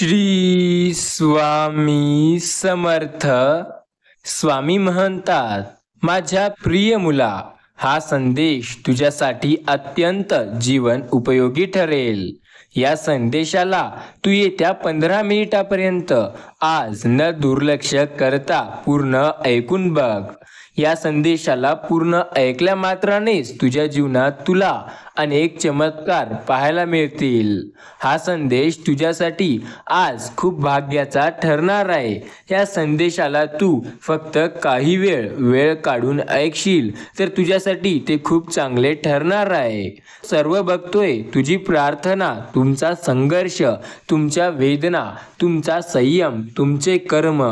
श्री स्वामी समर्थ स्वामी म्हणतात माझ्या प्रिय मुला हा संदेश तुझ्यासाठी अत्यंत जीवन उपयोगी ठरेल या संदेशाला तू येत्या पंधरा मिनिटापर्यंत आज न दुर्लक्ष करता पूर्ण ऐकून बघ या संदेशाला पूर्ण ऐकल्या मात्रानेच तुझ्या जीवनात तुला अनेक चमत्कार पाहायला मिळतील हा संदेश तुझ्यासाठी आज खूप भाग्याचा ठरणार आहे या संदेशाला तू फक्त काही वेळ वेळ काढून ऐकशील तर तुझ्यासाठी ते खूप चांगले ठरणार आहे सर्व बघतोय तुझी प्रार्थना तुमचा संघर्ष तुमच्या वेदना तुमचा संयम तुमचे कर्म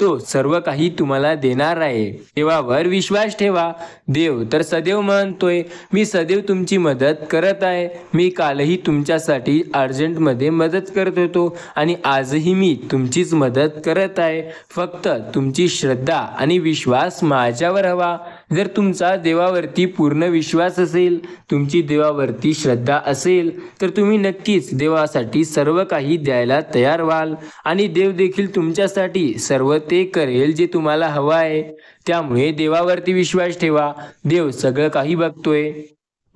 तो सर्व काही तुम्हाला देणार आहे देवावर विश्वास ठेवा देव तर सदैव म्हणतोय मी सदैव तुमची मदत मदत करत आहे मी कालही तुमच्यासाठी अर्जंटमध्ये मदत करत होतो आणि आजही मी तुमचीच मदत करत आहे फक्त तुमची श्रद्धा आणि विश्वास माझ्यावर हवा जर तुमचा देवावरती पूर्ण विश्वास असेल तुमची देवावरती श्रद्धा असेल तर तुम्ही नक्कीच देवासाठी सर्व काही द्यायला तयार व्हाल आणि देव देखील तुमच्यासाठी सर्व ते करेल जे तुम्हाला हवं आहे त्यामुळे देवावरती विश्वास ठेवा देव सगळं काही बघतोय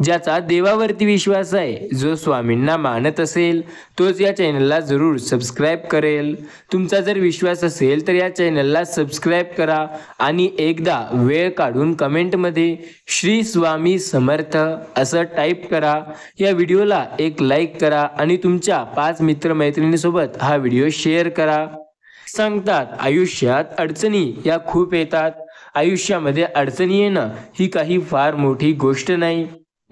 ज्याचा देवावरती विश्वास आहे जो स्वामींना मानत असेल तोच या चॅनलला जरूर सबस्क्राईब करेल तुमचा जर विश्वास असेल तर या चॅनलला सबस्क्राईब करा आणि एकदा वेळ काढून कमेंटमध्ये श्री स्वामी समर्थ असं टाईप करा या व्हिडिओला एक लाईक करा आणि तुमच्या पाच मित्रमैत्रिणीसोबत हा व्हिडिओ शेअर करा सांगतात आयुष्यात अडचणी या खूप येतात आयुष्यामध्ये अडचणी येणं ही काही फार मोठी गोष्ट नाही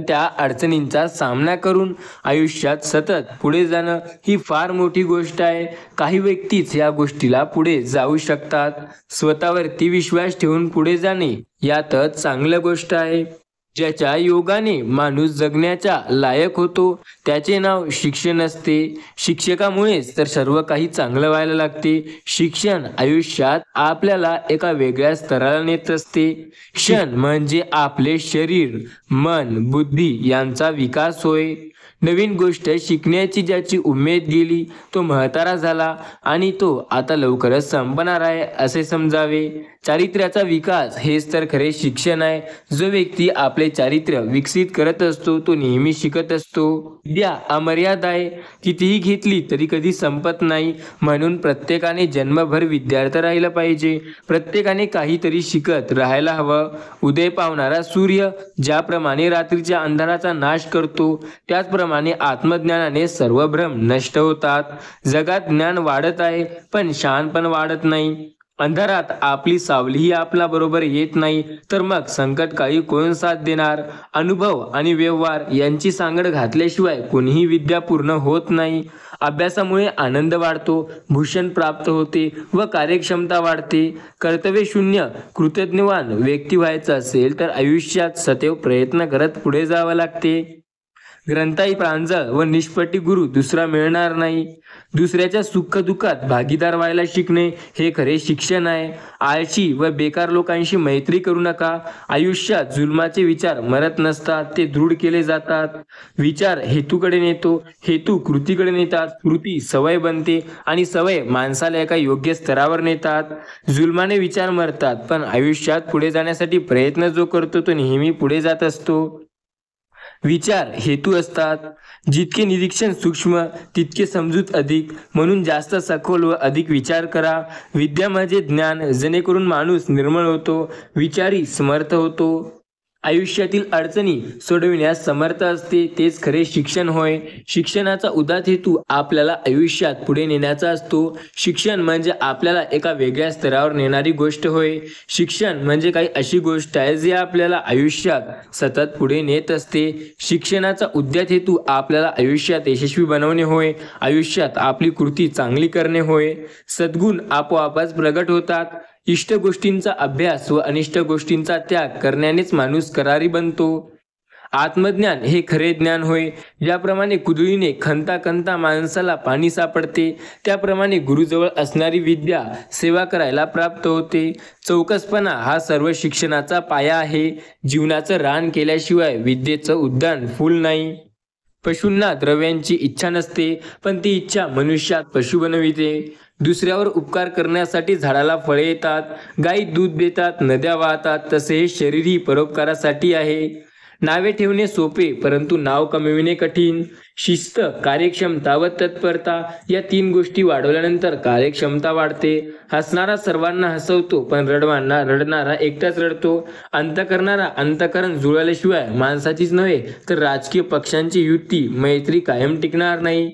त्या अडचणींचा सामना करून आयुष्यात सतत पुढे जाणं ही फार मोठी गोष्ट आहे काही व्यक्तीच या गोष्टीला पुढे जाऊ शकतात स्वतःवरती विश्वास ठेवून पुढे जाणे यातच चांगलं गोष्ट आहे ज्याच्या योगाने माणूस जगण्याच्या लायक होतो त्याचे नाव शिक्षण असते शिक्षकामुळेच तर सर्व काही चांगलं व्हायला लागते शिक्षण आयुष्यात आपल्याला एका वेगळ्या स्तराला नेत असते क्षण म्हणजे आपले शरीर मन बुद्धी यांचा विकास होय नवीन गोष्ट शिकण्याची ज्याची उमेद गेली तो म्हातारा झाला आणि तो आता लवकरच संपणार आहे असे समजावे चारित्र्याचा विकास हेच तर खरे शिक्षण आहे जो व्यक्ती आपले चारित्र्य विकसित करत असतो तो नेहमी शिकत असतो विद्या अमर्याद आहे कितीही घेतली तरी कधी संपत नाही म्हणून प्रत्येकाने जन्मभर विद्यार्थी राहिला पाहिजे प्रत्येकाने काहीतरी शिकत राहायला हवं उदय पावणारा सूर्य ज्याप्रमाणे रात्रीच्या अंधाराचा नाश करतो त्याचप्रमाणे आत्मज्ञानाने सर्व भ्रम नष्ट होतात जगात ज्ञान वाढत आहे पण शान पण वाढत नाही अंधारात आपली सावलीही आपला बरोबर येत नाही तर मग संकट काही कोण साथ देणार अनुभव आणि व्यवहार यांची सांगड घातल्याशिवाय कोणीही विद्या पूर्ण होत नाही अभ्यासामुळे आनंद वाढतो भूषण प्राप्त होते व कार्यक्षमता वाढते कर्तव्य शून्य कृतज्ञवान व्यक्ती व्हायचं असेल तर आयुष्यात सतेव प्रयत्न करत पुढे जावं लागते ग्रंथाई प्रांजळ व निष्पटी गुरु दुसरा मिळणार नाही दुसऱ्याच्या सुख दुःखात भागीदार व्हायला शिकणे हे खरे शिक्षण आहे आळशी व बेकार लोकांशी मैत्री करू नका आयुष्यात जुलमाचे विचार मरत नसतात ते दृढ केले जातात विचार हेतूकडे नेतो हेतू कृतीकडे नेतात कृती सवय बनते आणि सवय माणसाला एका योग्य स्तरावर नेतात जुलमाने विचार मरतात पण आयुष्यात पुढे जाण्यासाठी प्रयत्न जो करतो तो नेहमी पुढे जात असतो विचार हेतू असतात जितके निरीक्षण सूक्ष्म तितके समजूत अधिक म्हणून जास्त सखोल व अधिक विचार करा विद्या म्हणजे ज्ञान जेणेकरून माणूस निर्मळ होतो विचारी समर्थ होतो आयुष्यातील अडचणी सोडविण्यास समर्थ असते तेच खरे शिक्षण होय शिक्षणाचा उदात हेतू आपल्याला आयुष्यात पुढे नेण्याचा असतो शिक्षण म्हणजे आपल्याला एका वेगळ्या स्तरावर नेणारी गोष्ट होय शिक्षण म्हणजे काही अशी गोष्ट आहे जी आपल्याला आयुष्यात सतत पुढे नेत असते शिक्षणाचा उद्यात हेतू आपल्याला आयुष्यात यशस्वी बनवणे होय आयुष्यात आपली कृती चांगली करणे होय सद्गुण आपोआपच प्रगट होतात इष्ट गोष्टींचा अभ्यास व अनिष्ट गोष्टींचा त्याग करण्यानेच माणूस करारी बनतो आत्मज्ञान हे खरे ज्ञान होय ज्याप्रमाणे कुदळीने खंता खंता माणसाला पाणी सापडते त्याप्रमाणे गुरुजवळ असणारी विद्या सेवा करायला प्राप्त होते चौकसपणा हा सर्व शिक्षणाचा पाया आहे जीवनाचं रान केल्याशिवाय विद्येचं उद्यान फुल नाही पशूंना द्रव्यांची इच्छा नसते पण ती इच्छा मनुष्यात पशु बनविते दुसऱ्यावर उपकार करण्यासाठी झाडाला फळे येतात गाई दूध देतात नद्या वाहतात तसे हे शरीरही परोपकारासाठी आहे नावे ठेवणे सोपे परंतु नाव कमविणे कठीण शिस्त कार्यक्षमता व तत्परता या तीन गोष्टी वाढवल्यानंतर कार्यक्षमता वाढते हसणारा सर्वांना हसवतो पण रडवांना रडणारा एकटाच रडतो अंत करणारा अंतकरण जुळवल्याशिवाय माणसाचीच नव्हे तर राजकीय पक्षांची युती मैत्री कायम टिकणार नाही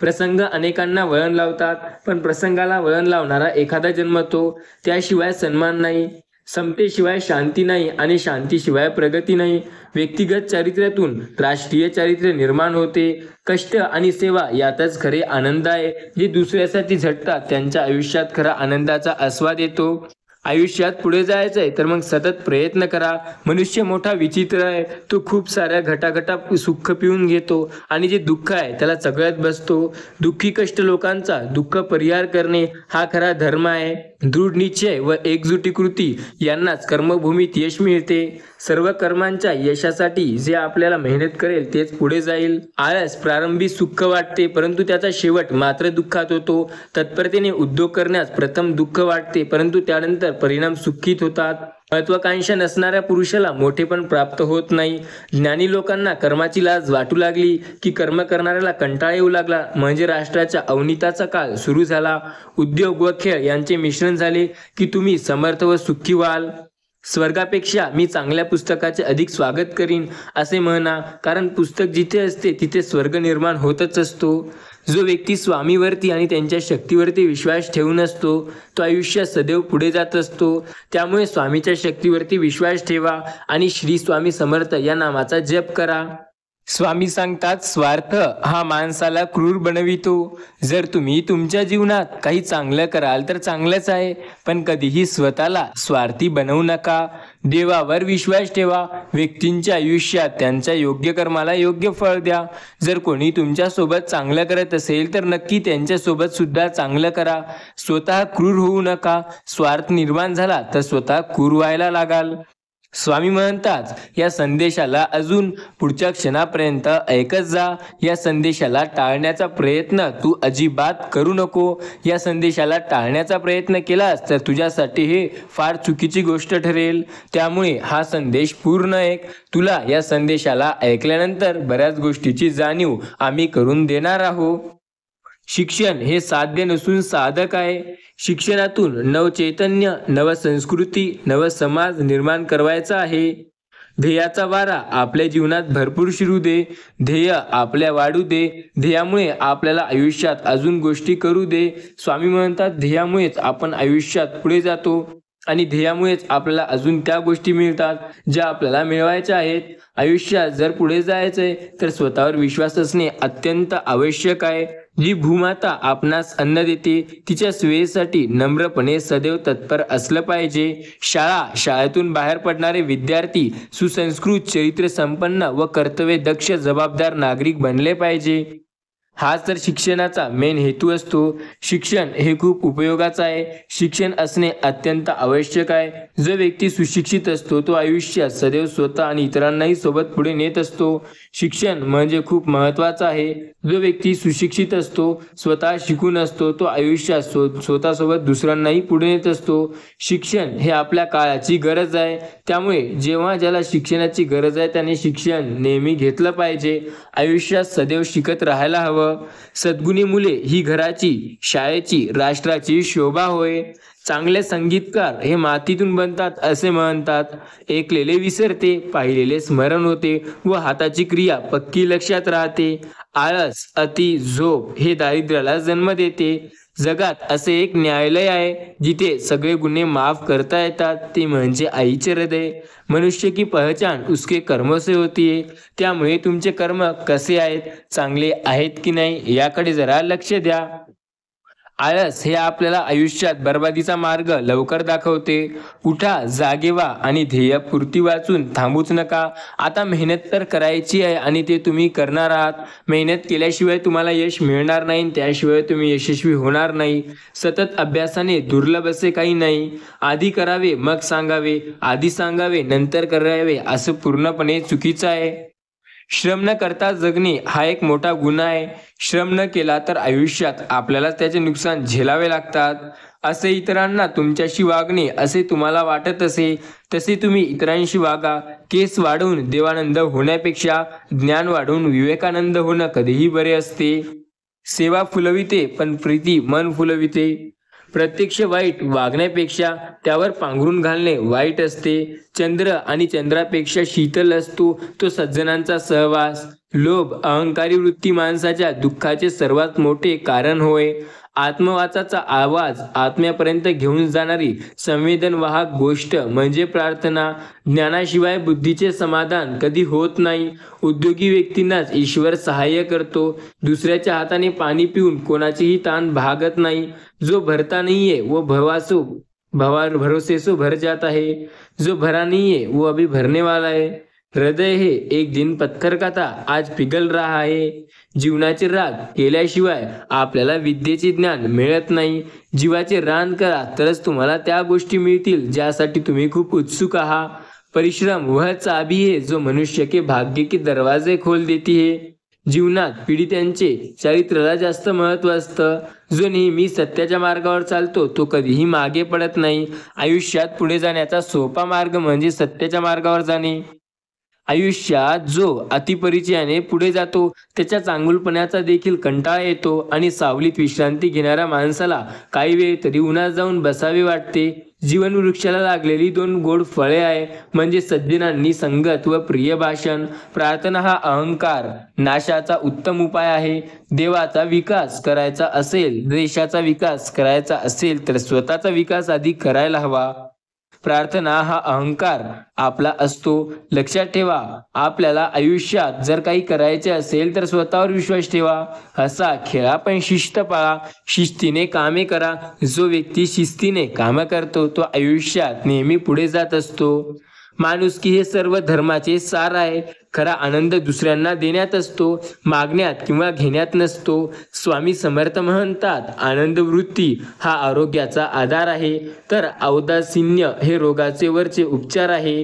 प्रसंग अनेकांना वळण लावतात पण प्रसंगाला वळण लावणारा एखादा जन्मतो त्याशिवाय सन्मान नाही समतेशिवाय शांती नाही आणि शांतीशिवाय प्रगती नाही व्यक्तिगत चारित्र्यातून राष्ट्रीय चारित्र्य निर्माण होते कष्ट आणि सेवा यातच खरे आनंद आहे जे दुसऱ्यासाठी झटतात त्यांच्या आयुष्यात खरा आनंदाचा आस्वाद येतो आयुष्यात पुढे जायचं आहे तर मग सतत प्रयत्न करा मनुष्य मोठा विचित्र आहे तो खूप साऱ्या घटाघटा सुख पिऊन घेतो आणि जे दुःख आहे त्याला सगळ्यात बसतो दुःखी कष्ट लोकांचा दुःख परिहार करणे हा खरा धर्म आहे दृढ निश्चय व एकजुटी कृती यांनाच कर्मभूमीत यश मिळते सर्व कर्मांच्या यशासाठी जे आपल्याला मेहनत करेल तेच पुढे जाईल आळस प्रारंभी सुख वाटते परंतु त्याचा शेवट मात्र दुःखात होतो तत्परतेने उद्योग करण्यास प्रथम दुःख वाटते परंतु त्यानंतर परिणाम सुखीत होतात महत्वाकांक्षा नसणाऱ्या पुरुषाला मोठेपण प्राप्त होत नाही ज्ञानी लोकांना कर्माची लाज वाटू लागली की कर्म करणाऱ्याला कंटाळा येऊ लागला म्हणजे राष्ट्राच्या अवनीताचा काळ सुरू झाला उद्योग व खेळ यांचे मिश्रण झाले की तुम्ही समर्थ व सुखी व्हाल स्वर्गापेक्षा मी चांगल्या पुस्तकाचे अधिक स्वागत करीन असे म्हणा कारण पुस्तक जिथे असते तिथे स्वर्ग निर्माण होतच असतो जो व्यक्ती स्वामीवरती आणि त्यांच्या शक्तीवरती विश्वास ठेवून असतो तो आयुष्यात सदैव पुढे जात असतो त्यामुळे स्वामीच्या शक्तीवरती विश्वास ठेवा आणि श्री स्वामी समर्थ या नामाचा जप करा स्वामी सांगतात स्वार्थ हा माणसाला क्रूर बनवितो जर तुम्ही तुमच्या जीवनात काही चांगलं कराल तर चांगलंच आहे पण कधीही स्वतःला स्वार्थी बनवू नका देवावर विश्वास ठेवा व्यक्तींच्या आयुष्यात त्यांच्या योग्य कर्माला योग्य फळ द्या जर कोणी तुमच्या सोबत चांगलं करत असेल तर नक्की त्यांच्या सोबत सुद्धा चांगलं करा स्वतः क्रूर होऊ नका स्वार्थ निर्माण झाला तर स्वतः क्रूर व्हायला लागाल स्वामी म्हणताच या संदेशाला अजून पुढच्या क्षणापर्यंत ऐकत जा या संदेशाला टाळण्याचा प्रयत्न तू अजिबात करू नको या संदेशाला टाळण्याचा प्रयत्न केलास तर तुझ्यासाठी हे फार चुकीची गोष्ट ठरेल त्यामुळे हा संदेश पूर्ण एक तुला या संदेशाला ऐकल्यानंतर बऱ्याच गोष्टीची जाणीव आम्ही करून देणार आहोत शिक्षण हे साध्य नसून साधक आहे शिक्षणातून नवचैतन्य नवसंस्कृती नव समाज निर्माण करवायचा आहे ध्येयाचा वारा आपल्या जीवनात भरपूर शिरू दे ध्येय आपल्या वाढू दे ध्येयामुळे आपल्याला आयुष्यात अजून गोष्टी करू दे स्वामी म्हणतात ध्येयामुळेच आपण आयुष्यात पुढे जातो आणि ध्येयामुळेच आपल्याला अजून त्या गोष्टी मिळतात ज्या आपल्याला मिळवायच्या आहेत आयुष्यात जर पुढे जायचंय तर स्वतःवर विश्वास असणे अत्यंत आवश्यक आहे जी भूमाता आपणास अन्न देते तिच्या सुयेसाठी नम्रपणे सदैव तत्पर असलं पाहिजे शाळा शाळेतून बाहेर पडणारे विद्यार्थी सुसंस्कृत चरित्र संपन्न व कर्तव्य दक्ष जबाबदार नागरिक बनले पाहिजे हा तर शिक्षणाचा मेन हेतू असतो शिक्षण हे खूप उपयोगाचं आहे शिक्षण असणे अत्यंत आवश्यक आहे जो व्यक्ती सुशिक्षित असतो तो आयुष्यात सदैव स्वतः आणि इतरांनाही सोबत पुढे नेत असतो शिक्षण म्हणजे खूप महत्त्वाचं आहे जो व्यक्ती सुशिक्षित असतो स्वतः शिकून असतो तो आयुष्यात स्व स्वतःसोबत दुसऱ्यांनाही पुढे नेत असतो शिक्षण हे आपल्या काळाची गरज आहे त्यामुळे जेव्हा ज्याला शिक्षणाची गरज आहे त्याने शिक्षण नेहमी घेतलं पाहिजे आयुष्यात सदैव शिकत राहायला हवं सद्गुणी मुले ही घराची शाळेची राष्ट्राची शोभा होय चांगले संगीतकार हे मातीतून बनतात असे म्हणतात ऐकलेले विसरते पाहिलेले स्मरण होते व हाताची क्रिया पक्की लक्षात राहते आळस अति झोप हे दारिद्र्याला जन्म देते जगात असे एक न्यायालय आहे जिथे सगळे गुन्हे माफ करता येतात ते म्हणजे आईचे हृदय मनुष्य की पहचान उसके कर्म से होती है त्यामुळे तुमचे कर्म कसे आहेत चांगले आहेत की नाही याकडे जरा लक्ष द्या आळस हे आपल्याला आयुष्यात बर्बादीचा मार्ग लवकर दाखवते उठा जागेवा आणि ध्येयपूर्ती वाचून थांबूच नका आता मेहनत तर करायची आहे आणि ते तुम्ही करणार आहात मेहनत केल्याशिवाय तुम्हाला यश मिळणार नाही त्याशिवाय तुम्ही यशस्वी होणार नाही सतत अभ्यासाने दुर्लभ असे काही नाही आधी करावे मग सांगावे आधी सांगावे नंतर करावे असं पूर्णपणे चुकीचं आहे श्रम न करता जगणे हा एक मोठा गुन्हा आहे श्रम न केला तर आयुष्यात आपल्याला त्याचे नुकसान झेलावे लागतात असे इतरांना तुमच्याशी वागणे असे तुम्हाला वाटत असे तसे तुम्ही इतरांशी वागा केस वाढवून देवानंद होण्यापेक्षा ज्ञान वाढवून विवेकानंद होणं कधीही बरे असते सेवा फुलविते पण प्रीती मन फुलविते प्रत्यक्ष वाईट वागण्यापेक्षा त्यावर पांघरून घालणे वाईट असते चंद्र आणि चंद्रापेक्षा शीतल असतो तो सज्जनांचा सहवास लोभ अहंकारी वृत्ती माणसाच्या दुःखाचे सर्वात मोठे कारण होय आत्मवाचाचा आवाज आत्म्यापर्यंत घेऊन जाणारी संवेदनवाहक गोष्ट म्हणजे प्रार्थना ज्ञानाशिवाय बुद्धीचे समाधान कधी होत नाही उद्योगी व्यक्तींनाच ईश्वर सहाय्य करतो दुसऱ्याच्या हाताने पाणी पिऊन कोणाचीही ताण भागत नाही जो भरता नाहीये व भवासो भवा भरोसे भर जात आहे जो भरा नाहीये वो अभी भरने वाला हृदय हे एक दिन पत्थर का था आज पिघल रहा है जीवनाचे राग केल्याशिवाय आपल्याला विद्येचे ज्ञान मिळत नाही जीवाचे रान करा तरच तुम्हाला त्या गोष्टी मिळतील ज्यासाठी तुम्ही खूप उत्सुक आहात परिश्रम वह चाबी हे जो मनुष्य के भाग्य के दरवाजे खोल देती है जीवनात पीडितांचे चरित्राला जास्त महत्व असतं जो नेहमी सत्याच्या मार्गावर चालतो तो कधीही मागे पडत नाही आयुष्यात पुढे जाण्याचा सोपा मार्ग म्हणजे सत्याच्या मार्गावर जाणे आयुष्यात जो अतिपरिचयाने पुढे जातो त्याच्या चांगुलपणाचा देखील कंटाळा येतो आणि सावलीत विश्रांती घेणाऱ्या माणसाला काही वेळ तरी उन्हात जाऊन बसावे वाटते जीवन वृक्षाला लागलेली दोन गोड फळे आहे म्हणजे सज्जनांनी संगत व प्रिय भाषण प्रार्थना हा अहंकार नाशाचा उत्तम उपाय आहे देवाचा विकास करायचा असेल देशाचा विकास करायचा असेल तर स्वतःचा विकास आधी करायला हवा प्रार्थना हा अहंकार आपला असतो लक्षात ठेवा आपल्याला आयुष्यात जर काही करायचे असेल तर स्वतःवर विश्वास ठेवा असा खेळा पण शिस्त पाळा शिस्तीने कामे करा जो व्यक्ती शिस्तीने कामं करतो तो आयुष्यात नेहमी पुढे जात असतो माणुसकी हे सर्व धर्माचे सार आहे खरा आनंद दुसऱ्यांना देण्यात असतो मागण्यात किंवा घेण्यात नसतो स्वामी समर्थ म्हणतात आनंद वृत्ती हा आरोग्याचा आधार आहे तर औदासिन्य हे रोगाचे वरचे उपचार आहे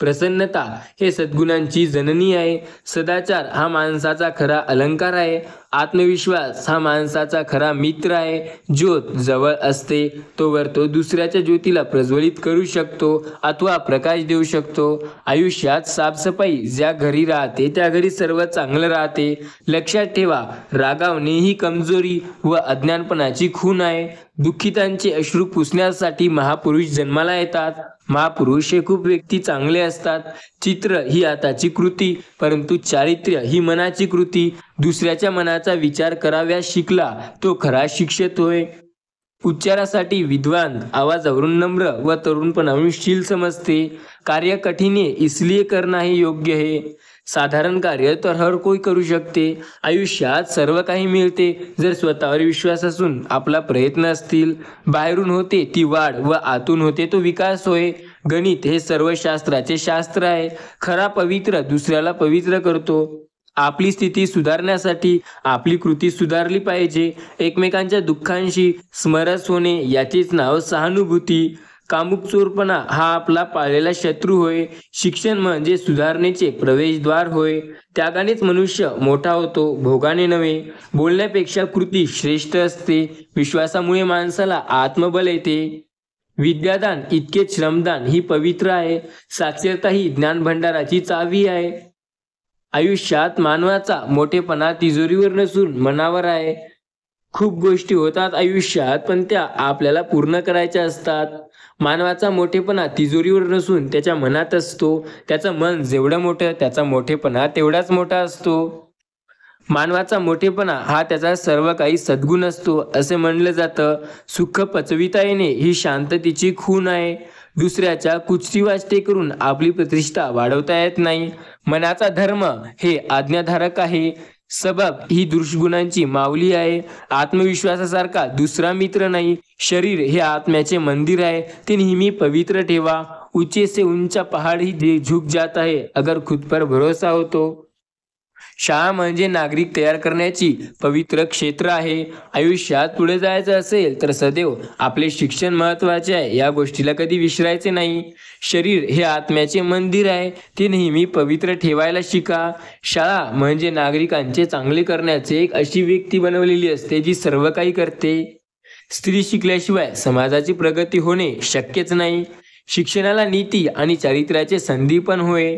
प्रसन्नता हे सद्गुणांची जननी आहे सदाचार हा माणसाचा खरा अलंकार आहे आत्मविश्वास हा माणसाचा खरा मित्र आहे ज्योत जवळ असते तोवर तो दुसऱ्याच्या ज्योतीला प्रज्वलित करू शकतो अथवा प्रकाश देऊ शकतो आयुष्यात साफसफाई ज्या घरी राहते त्या घरी सर्व चांगलं राहते लक्षात ठेवा रागावणे ही कमजोरी व अज्ञानपणाची खून आहे दुःखितांचे अश्रू पुसण्यासाठी महापुरुष जन्माला येतात महापुरुष हे खूप व्यक्ती चांगले असतात चित्र ही आताची कृती परंतु चारित्र्य ही मनाची कृती दुसऱ्याच्या मनाचा विचार कराव्या शिकला तो खरा शिक्षित होय उच्चारासाठी विद्वान आवाजावरून नम्र व तरुणपणावरून शील समजते कार्य कठीणे इसलिए करणं हे योग्य हे साधारण कार्य तर हर कोई करू शकते आयुष्यात सर्व काही मिळते जर स्वतःवर विश्वास असून आपला प्रयत्न असतील बाहेरून होते ती वाढ व आतून होते तो विकास होय गणित हे सर्व शास्त्राचे शास्त्र आहे खरा पवित्र दुसऱ्याला पवित्र करतो आपली स्थिती सुधारण्यासाठी आपली कृती सुधारली पाहिजे एकमेकांच्या दुःखांशी स्मरस होणे याचेच नाव सहानुभूती चोरपणा हा आपला पाळलेला शत्रू होय शिक्षण म्हणजे सुधारणेचे प्रवेशद्वार होय त्यागानेच मनुष्य मोठा होतो भोगाने नव्हे बोलण्यापेक्षा कृती श्रेष्ठ असते विश्वासामुळे माणसाला आत्मबल येते विद्यादान इतके श्रमदान ही पवित्र आहे साक्षरता ही ज्ञान भंडाराची चावी आहे आयुष्यात मानवाचा मोठेपणा तिजोरीवर नसून मनावर आहे खूप गोष्टी होतात आयुष्यात पण त्या आपल्याला पूर्ण करायच्या असतात मानवाचा मोठेपणा तिजोरीवर नसून त्याच्या मनात असतो त्याचं मन जेवढं मोठं त्याचा मोठेपणा तेवढाच मोठा असतो मानवाचा मोठेपणा हा त्याचा सर्व काही सद्गुण असतो असे म्हणलं जातं सुख पचविता येणे ही शांततेची खून आहे दुसऱ्याच्या कुचरी वाचते करून आपली प्रतिष्ठा वाढवता येत नाही मनाचा धर्म हे आज्ञाधारक आहे सबब ही दुर्गुणांची माऊली आहे आत्मविश्वासासारखा दुसरा मित्र नाही शरीर हे आत्म्याचे मंदिर आहे ते नेहमी पवित्र ठेवा उचे से उंचा पहाड ही झुक जात आहे अगर खुद पर भरोसा होतो शाळा म्हणजे नागरिक तयार करण्याची पवित्र क्षेत्र आहे आयुष्यात पुढे जायचं असेल तर सदैव आपले शिक्षण महत्त्वाचे आहे या गोष्टीला कधी विसरायचे नाही शरीर हे आत्म्याचे मंदिर आहे ते नेहमी पवित्र ठेवायला शिका शाळा म्हणजे नागरिकांचे चांगले करण्याचे एक अशी व्यक्ती बनवलेली असते जी सर्व काही करते स्त्री शिकल्याशिवाय समाजाची प्रगती होणे शक्यच नाही शिक्षणाला नीती आणि चारित्र्याचे संधी पण होय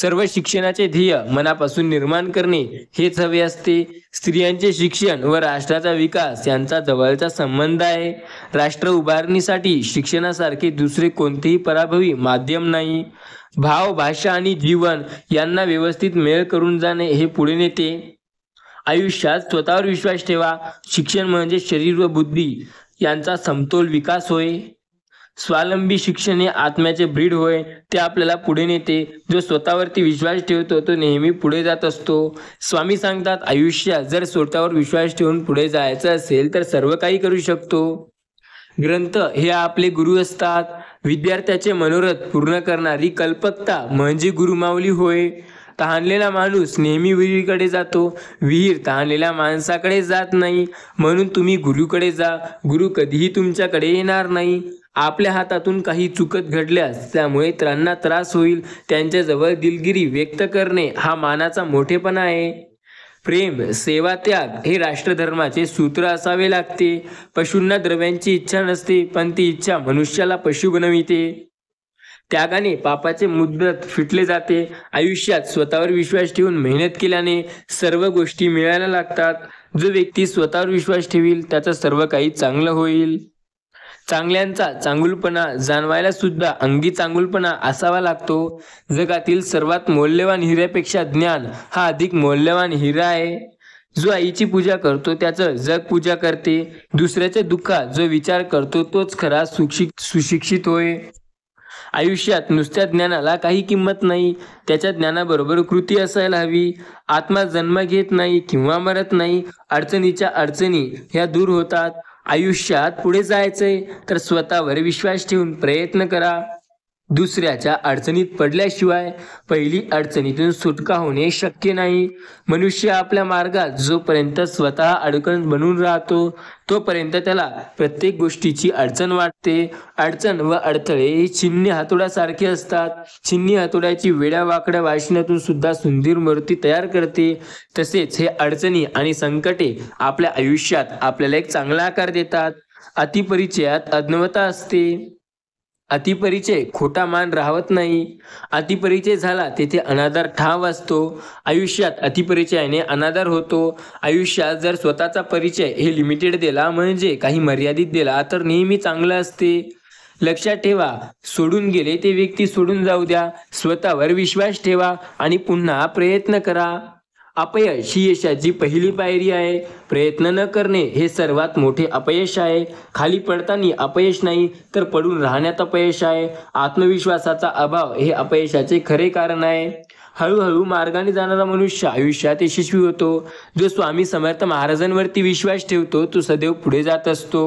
सर्व शिक्षणाचे ध्येय मनापासून निर्माण करणे हेच हवे असते स्त्रियांचे शिक्षण व राष्ट्राचा विकास यांचा जवळचा संबंध आहे राष्ट्र उभारणीसाठी शिक्षणासारखे दुसरे कोणतेही पराभवी माध्यम नाही भाव भाषा आणि जीवन यांना व्यवस्थित मेळ करून जाणे हे पुढे नेते आयुष्यात स्वतःवर विश्वास ठेवा शिक्षण म्हणजे शरीर व बुद्धी यांचा समतोल विकास होय स्वावलंबी शिक्षण हे आत्म्याचे ब्रीड होय ते आपल्याला पुढे नेते जो स्वतःवरती विश्वास ठेवतो तो नेहमी पुढे जात असतो स्वामी सांगतात आयुष्यात जर स्वतःवर विश्वास ठेवून पुढे जायचं असेल तर सर्व काही करू शकतो ग्रंथ हे आपले गुरु असतात विद्यार्थ्याचे मनोरथ पूर्ण करणारी कल्पकता म्हणजे गुरुमावली होय तहानलेला माणूस नेहमी विहिरीकडे जातो विहीर तहानलेल्या माणसाकडे जात नाही म्हणून तुम्ही गुरुकडे जा गुरु कधीही तुमच्याकडे येणार नाही आपल्या हातातून काही चुकत घडल्यास त्यामुळे इतरांना त्रास होईल त्यांच्याजवळ दिलगिरी व्यक्त करणे हा मानाचा मोठेपणा आहे प्रेम सेवा त्याग हे राष्ट्रधर्माचे सूत्र असावे लागते पशूंना द्रव्यांची इच्छा नसते पण ती इच्छा मनुष्याला पशु बनविते त्यागाने पापाचे मुद्दत फिटले जाते आयुष्यात स्वतःवर विश्वास ठेवून मेहनत केल्याने सर्व गोष्टी मिळायला लागतात जो व्यक्ती स्वतःवर विश्वास ठेवील त्याचं सर्व काही चांगलं होईल चांगल्यांचा चांगुलपणा जाणवायला सुद्धा अंगी चांगुलपणा असावा लागतो जगातील सर्वात मौल्यवान हिऱ्यापेक्षा ज्ञान हा अधिक मौल्यवान हिरा आहे जो आईची पूजा करतो त्याचं जग पूजा करते दुसऱ्याच्या दुःखात जो विचार करतो तोच खरा सुशिक सुशिक्षित होय आयुष्यात नुसत्या ज्ञानाला काही किंमत नाही त्याच्या ज्ञानाबरोबर कृती असायला हवी आत्मा जन्म घेत नाही किंवा मरत नाही अडचणीच्या अडचणी ह्या दूर होतात आयुष्यात पुढे जायचंय तर स्वतःवर विश्वास ठेवून प्रयत्न करा दुसऱ्याच्या अडचणीत पडल्याशिवाय पहिली अडचणीतून सुटका होणे शक्य नाही मनुष्य आपल्या मार्गात जोपर्यंत स्वतः अडकण बनून राहतो तोपर्यंत त्याला प्रत्येक गोष्टीची अडचण वाटते अडचण व अडथळे हे चिन्ह हातोड्यासारखे असतात चिन्ह हातोड्याची वेड्या वाकड्या वाचण्यातून सुद्धा सुंदर मूर्ती तयार करते तसेच हे अडचणी आणि संकटे आपल्या आयुष्यात आपल्याला एक चांगला आकार देतात अतिपरिचयात अज्ञवता असते अतिपरिचय खोटा मान राहत नाही अतिपरिचय झाला तेथे अनादर ठाव असतो आयुष्यात अतिपरिचयाने अनादर होतो आयुष्यात जर स्वतःचा परिचय हे लिमिटेड दिला म्हणजे काही मर्यादित दिला तर नेहमी चांगलं असते लक्षात ठेवा सोडून गेले ते व्यक्ती सोडून जाऊ द्या स्वतःवर विश्वास ठेवा आणि पुन्हा प्रयत्न करा अपयश ही यशाची पहिली पायरी आहे प्रयत्न न करणे हे सर्वात मोठे अपयश आहे खाली पडताना अपयश नाही तर पडून राहण्यात अपयश आहे आत्मविश्वासाचा अभाव हे अपयशाचे खरे कारण आहे हळूहळू मार्गाने जाणारा मनुष्य आयुष्यात यशस्वी होतो जो स्वामी समर्थ महाराजांवरती विश्वास ठेवतो तो सदैव पुढे जात असतो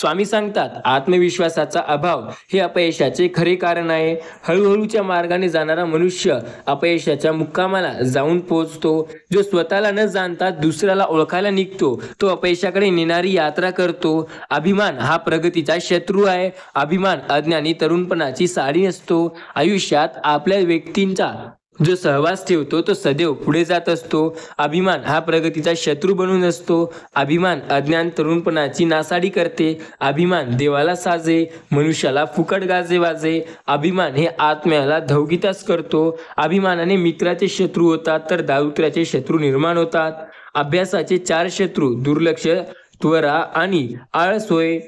स्वामी सांगतात आत्मविश्वासाचा अभाव हे अपयशाचे खरे कारण आहे हळूहळूच्या मार्गाने जाणारा मनुष्य अपयशाच्या मुक्कामाला जाऊन पोहोचतो जो स्वतःला न जाणता दुसऱ्याला ओळखायला निघतो तो अपयशाकडे नेणारी यात्रा करतो अभिमान हा प्रगतीचा शत्रू आहे अभिमान अज्ञानी तरुणपणाची साडी असतो आयुष्यात आपल्या व्यक्तींचा जो सहवास ठेवतो तो सदैव पुढे जात असतो अभिमान हा प्रगतीचा शत्रू बनून असतो अभिमान अज्ञान तरुणपणाची नासाडी करते अभिमान देवाला साजे मनुष्याला फुकट गाजे वाजे अभिमान हे आत्म्याला धवगीतास करतो अभिमानाने मित्राचे शत्रू होतात तर दारुद्र्याचे शत्रू निर्माण होतात अभ्यासाचे चार शत्रू दुर्लक्ष त्वरा आणि आळसोय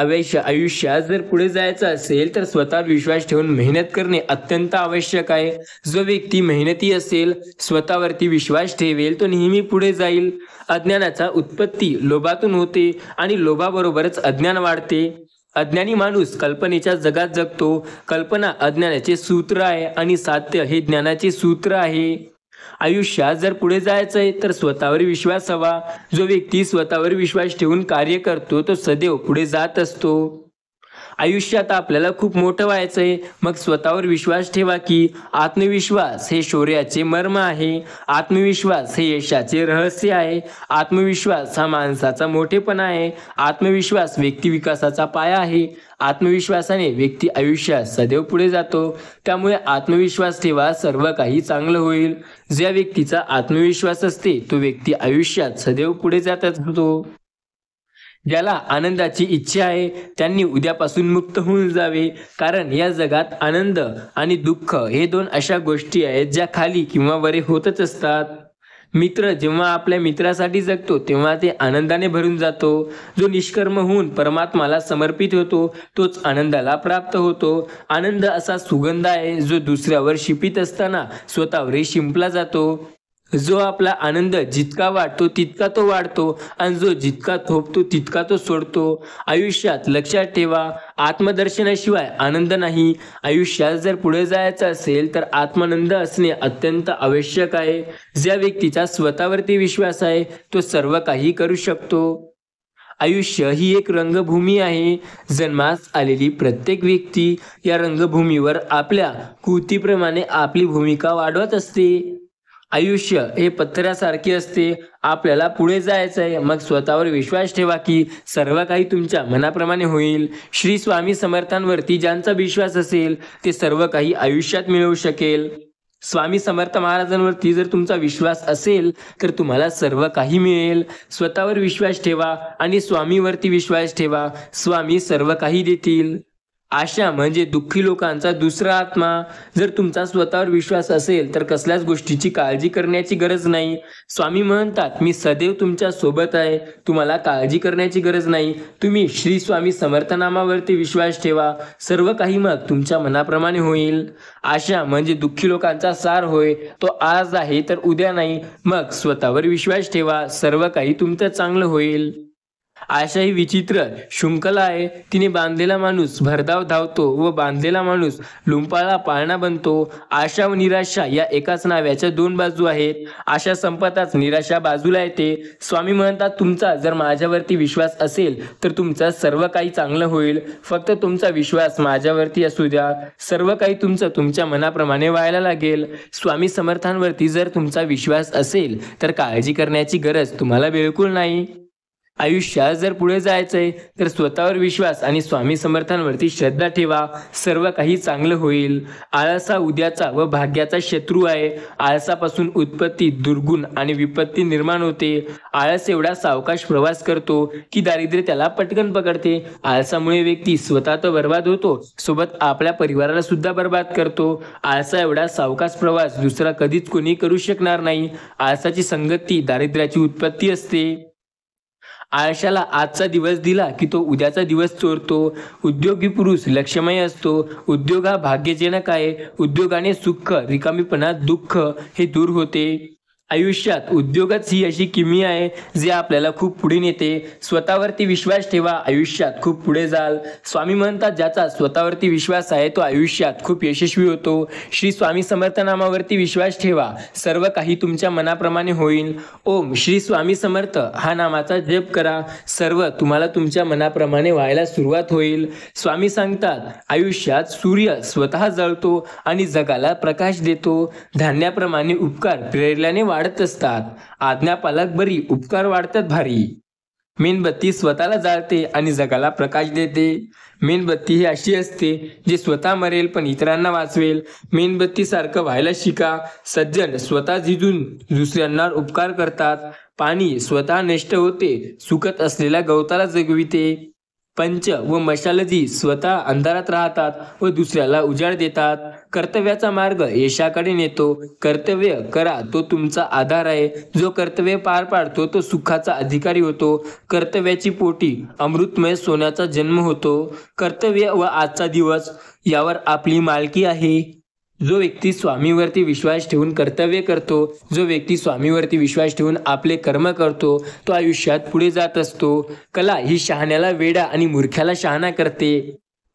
आवेश आयुष्यात जर पुढे जायचं असेल तर स्वतःवर विश्वास ठेवून मेहनत करणे अत्यंत आवश्यक आहे जो व्यक्ती मेहनती असेल स्वतःवरती विश्वास ठेवेल तो नेहमी पुढे जाईल अज्ञानाचा उत्पत्ती लोभातून होते आणि लोभाबरोबरच अज्ञान वाढते अज्ञानी माणूस कल्पनेच्या जगात जगतो कल्पना अज्ञानाचे सूत्र आहे आणि सात्य हे ज्ञानाचे सूत्र आहे आयुष्यात जर पुढे जायचं आहे तर स्वतःवर विश्वास हवा जो व्यक्ती स्वतःवर विश्वास ठेवून कार्य करतो तो सदैव पुढे जात असतो आयुष्यात आपल्याला खूप मोठं व्हायचं आहे मग स्वतःवर विश्वास ठेवा की आत्मविश्वास हे शौर्याचे मर्म आहे आत्मविश्वास हे यशाचे रहस्य आहे आत्मविश्वास हा माणसाचा मोठेपणा आहे आत्मविश्वास व्यक्तिविकासाचा विकासाचा पाया आहे आत्मविश्वासाने व्यक्ती आयुष्यात सदैव पुढे जातो त्यामुळे आत्मविश्वास ठेवा सर्व काही चांगलं होईल ज्या व्यक्तीचा आत्मविश्वास असते तो व्यक्ती आयुष्यात सदैव पुढे जातच होतो ज्याला आनंदाची इच्छा आहे त्यांनी उद्यापासून मुक्त होऊन जावे कारण या जगात आनंद आणि दुःख हे दोन अशा गोष्टी आहेत ज्या खाली किंवा वरे होतच असतात मित्र जेव्हा आपल्या मित्रासाठी जगतो तेव्हा ते आनंदाने भरून जातो जो निष्कर्म होऊन परमात्माला समर्पित होतो तोच आनंदाला प्राप्त होतो आनंद असा सुगंध आहे जो दुसऱ्यावर शिपित असताना स्वतःवरही शिंपला जातो जो आपला आनंद जितका वाढतो तितका तो वाढतो आणि जो जितका थोपतो तितका तो सोडतो आयुष्यात लक्षात ठेवा आत्मदर्शनाशिवाय आनंद नाही आयुष्यात जर पुढे जायचं असेल तर आत्मानंद असणे अत्यंत आवश्यक आहे ज्या व्यक्तीचा स्वतःवरती विश्वास आहे तो सर्व काही करू शकतो आयुष्य ही एक रंगभूमी आहे जन्मास आलेली प्रत्येक व्यक्ती या रंगभूमीवर आपल्या कृतीप्रमाणे आपली भूमिका वाढवत असते आयुष्य हे पत्र्यासारखे असते आपल्याला पुढे जायचं आहे मग स्वतःवर विश्वास ठेवा की सर्व काही तुमच्या मनाप्रमाणे होईल श्री स्वामी समर्थांवरती ज्यांचा विश्वास असेल ते सर्व काही आयुष्यात मिळवू शकेल स्वामी समर्थ महाराजांवरती जर तुमचा विश्वास असेल तर तुम्हाला सर्व काही मिळेल स्वतःवर विश्वास ठेवा आणि स्वामीवरती विश्वास ठेवा स्वामी सर्व काही देतील आशा म्हणजे दुःखी लोकांचा दुसरा आत्मा जर तुमचा स्वतःवर विश्वास असेल तर कसल्याच गोष्टीची काळजी करण्याची गरज नाही स्वामी म्हणतात मी सदैव तुमच्या सोबत आहे तुम्हाला काळजी करण्याची गरज नाही तुम्ही श्री स्वामी समर्थनामावरती विश्वास ठेवा सर्व काही मग तुमच्या मनाप्रमाणे होईल आशा म्हणजे दुःखी लोकांचा सार होय तो आज आहे तर उद्या नाही मग स्वतःवर विश्वास ठेवा सर्व काही तुमचं चांगलं होईल आशा ही विचित्र शृंखला आहे तिने बांधलेला माणूस भरधाव धावतो व बांधलेला माणूस लुंपाळा पाळणा बनतो आशा व निराशा या एकाच नाव्याच्या दोन बाजू आहेत आशा संपताच निराशा बाजूला येते स्वामी म्हणतात तुमचा जर माझ्यावरती विश्वास असेल तर तुमचा सर्व काही चांगलं होईल फक्त तुमचा विश्वास माझ्यावरती असू द्या सर्व काही तुमचं तुमच्या मनाप्रमाणे व्हायला लागेल स्वामी समर्थांवरती जर तुमचा विश्वास असेल तर काळजी करण्याची गरज तुम्हाला बिलकुल नाही आयुष्यात जर पुढे जायचंय तर स्वतःवर विश्वास आणि स्वामी समर्थांवरती श्रद्धा ठेवा सर्व काही चांगलं होईल आळसा उद्याचा व भाग्याचा शत्रू आहे आळसापासून उत्पत्ती दुर्गुण आणि विपत्ती निर्माण होते आळस एवढा सावकाश प्रवास करतो की दारिद्र्य त्याला पटकन पकडते आळसामुळे व्यक्ती स्वतः तर बर्बाद होतो सोबत आपल्या परिवाराला सुद्धा बर्बाद करतो आळसा एवढा सावकाश प्रवास दुसरा कधीच कोणी करू शकणार नाही आळसाची संगती दारिद्र्याची उत्पत्ती असते आळशाला आजचा दिवस दिला की तो उद्याचा दिवस चोरतो उद्योगी पुरुष लक्ष्यमय असतो उद्योग हा भाग्यजनक आहे उद्योगाने सुख रिकामीपणा दुःख हे दूर होते आयुष्यात उद्योगच ही अशी किमी आहे जे आपल्याला खूप पुढे नेते स्वतःवरती विश्वास ठेवा आयुष्यात खूप पुढे जाल स्वामी म्हणतात ज्याचा स्वतःवरती विश्वास आहे तो आयुष्यात खूप यशस्वी होतो श्री स्वामी समर्थ नामावरती विश्वास ठेवा सर्व काही तुमच्या मनाप्रमाणे होईल ओम श्री स्वामी समर्थ हा नामाचा जप करा सर्व तुम्हाला तुमच्या मनाप्रमाणे व्हायला सुरुवात होईल स्वामी सांगतात आयुष्यात सूर्य स्वतः जळतो आणि जगाला प्रकाश देतो धान्याप्रमाणे उपकार प्रेरल्याने वाढ वाढत असतात आज्ञा पालक बरी उपकार वाढतात भारी मेणबत्ती स्वतःला जाळते आणि जगाला प्रकाश देते मेणबत्ती ही अशी असते जी स्वतः मरेल पण इतरांना वाचवेल मेणबत्ती सारखं व्हायला शिका सज्जन स्वतः झिजून दुसऱ्यांना उपकार करतात पाणी स्वतः नष्ट होते सुकत असलेल्या गवताला जगविते पंच व मशालजी स्वतः अंधारात राहतात व दुसऱ्याला उजाड देतात कर्तव्याचा मार्ग यशाकडे नेतो कर्तव्य करा तो तुमचा आधार आहे जो कर्तव्य पार पाडतो तो सुखाचा अधिकारी होतो कर्तव्याची पोटी अमृतमय सोन्याचा जन्म होतो कर्तव्य व आजचा दिवस यावर आपली मालकी आहे जो व्यक्ती स्वामीवरती विश्वास ठेवून कर्तव्य करतो जो व्यक्ती स्वामीवरती विश्वास ठेवून आपले कर्म करतो तो आयुष्यात पुढे जात असतो कला ही शहाण्याला वेडा आणि मूर्ख्याला शहाणा करते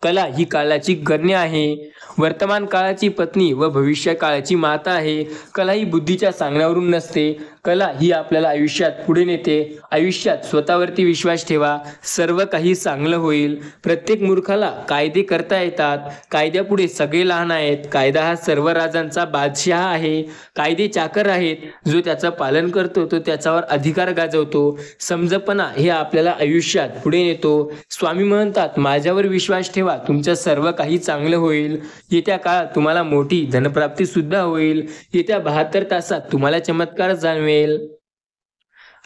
कला ही कालाची कन्या आहे वर्तमान काळाची पत्नी व भविष्य काळाची माता आहे कला ही बुद्धीच्या सांगण्यावरून नसते कला ही आपल्याला आयुष्यात पुढे नेते आयुष्यात स्वतःवरती विश्वास ठेवा सर्व काही चांगलं होईल प्रत्येक मूर्खाला कायदे करता येतात कायद्यापुढे सगळे लहान आहेत कायदा हा सर्व राजांचा बादशाह आहे कायदे चाकर आहेत जो त्याचं पालन करतो तो त्याच्यावर अधिकार गाजवतो समजपणा हे आपल्याला आयुष्यात पुढे नेतो स्वामी म्हणतात माझ्यावर विश्वास ठेवा तुमच्या तुमचं सर्व काही चांगलं होईल येत्या काळात तुम्हाला मोठी धनप्राप्ती सुद्धा होईल येत्या बहात्तर तासात तुम्हाला चमत्कार जाणवेल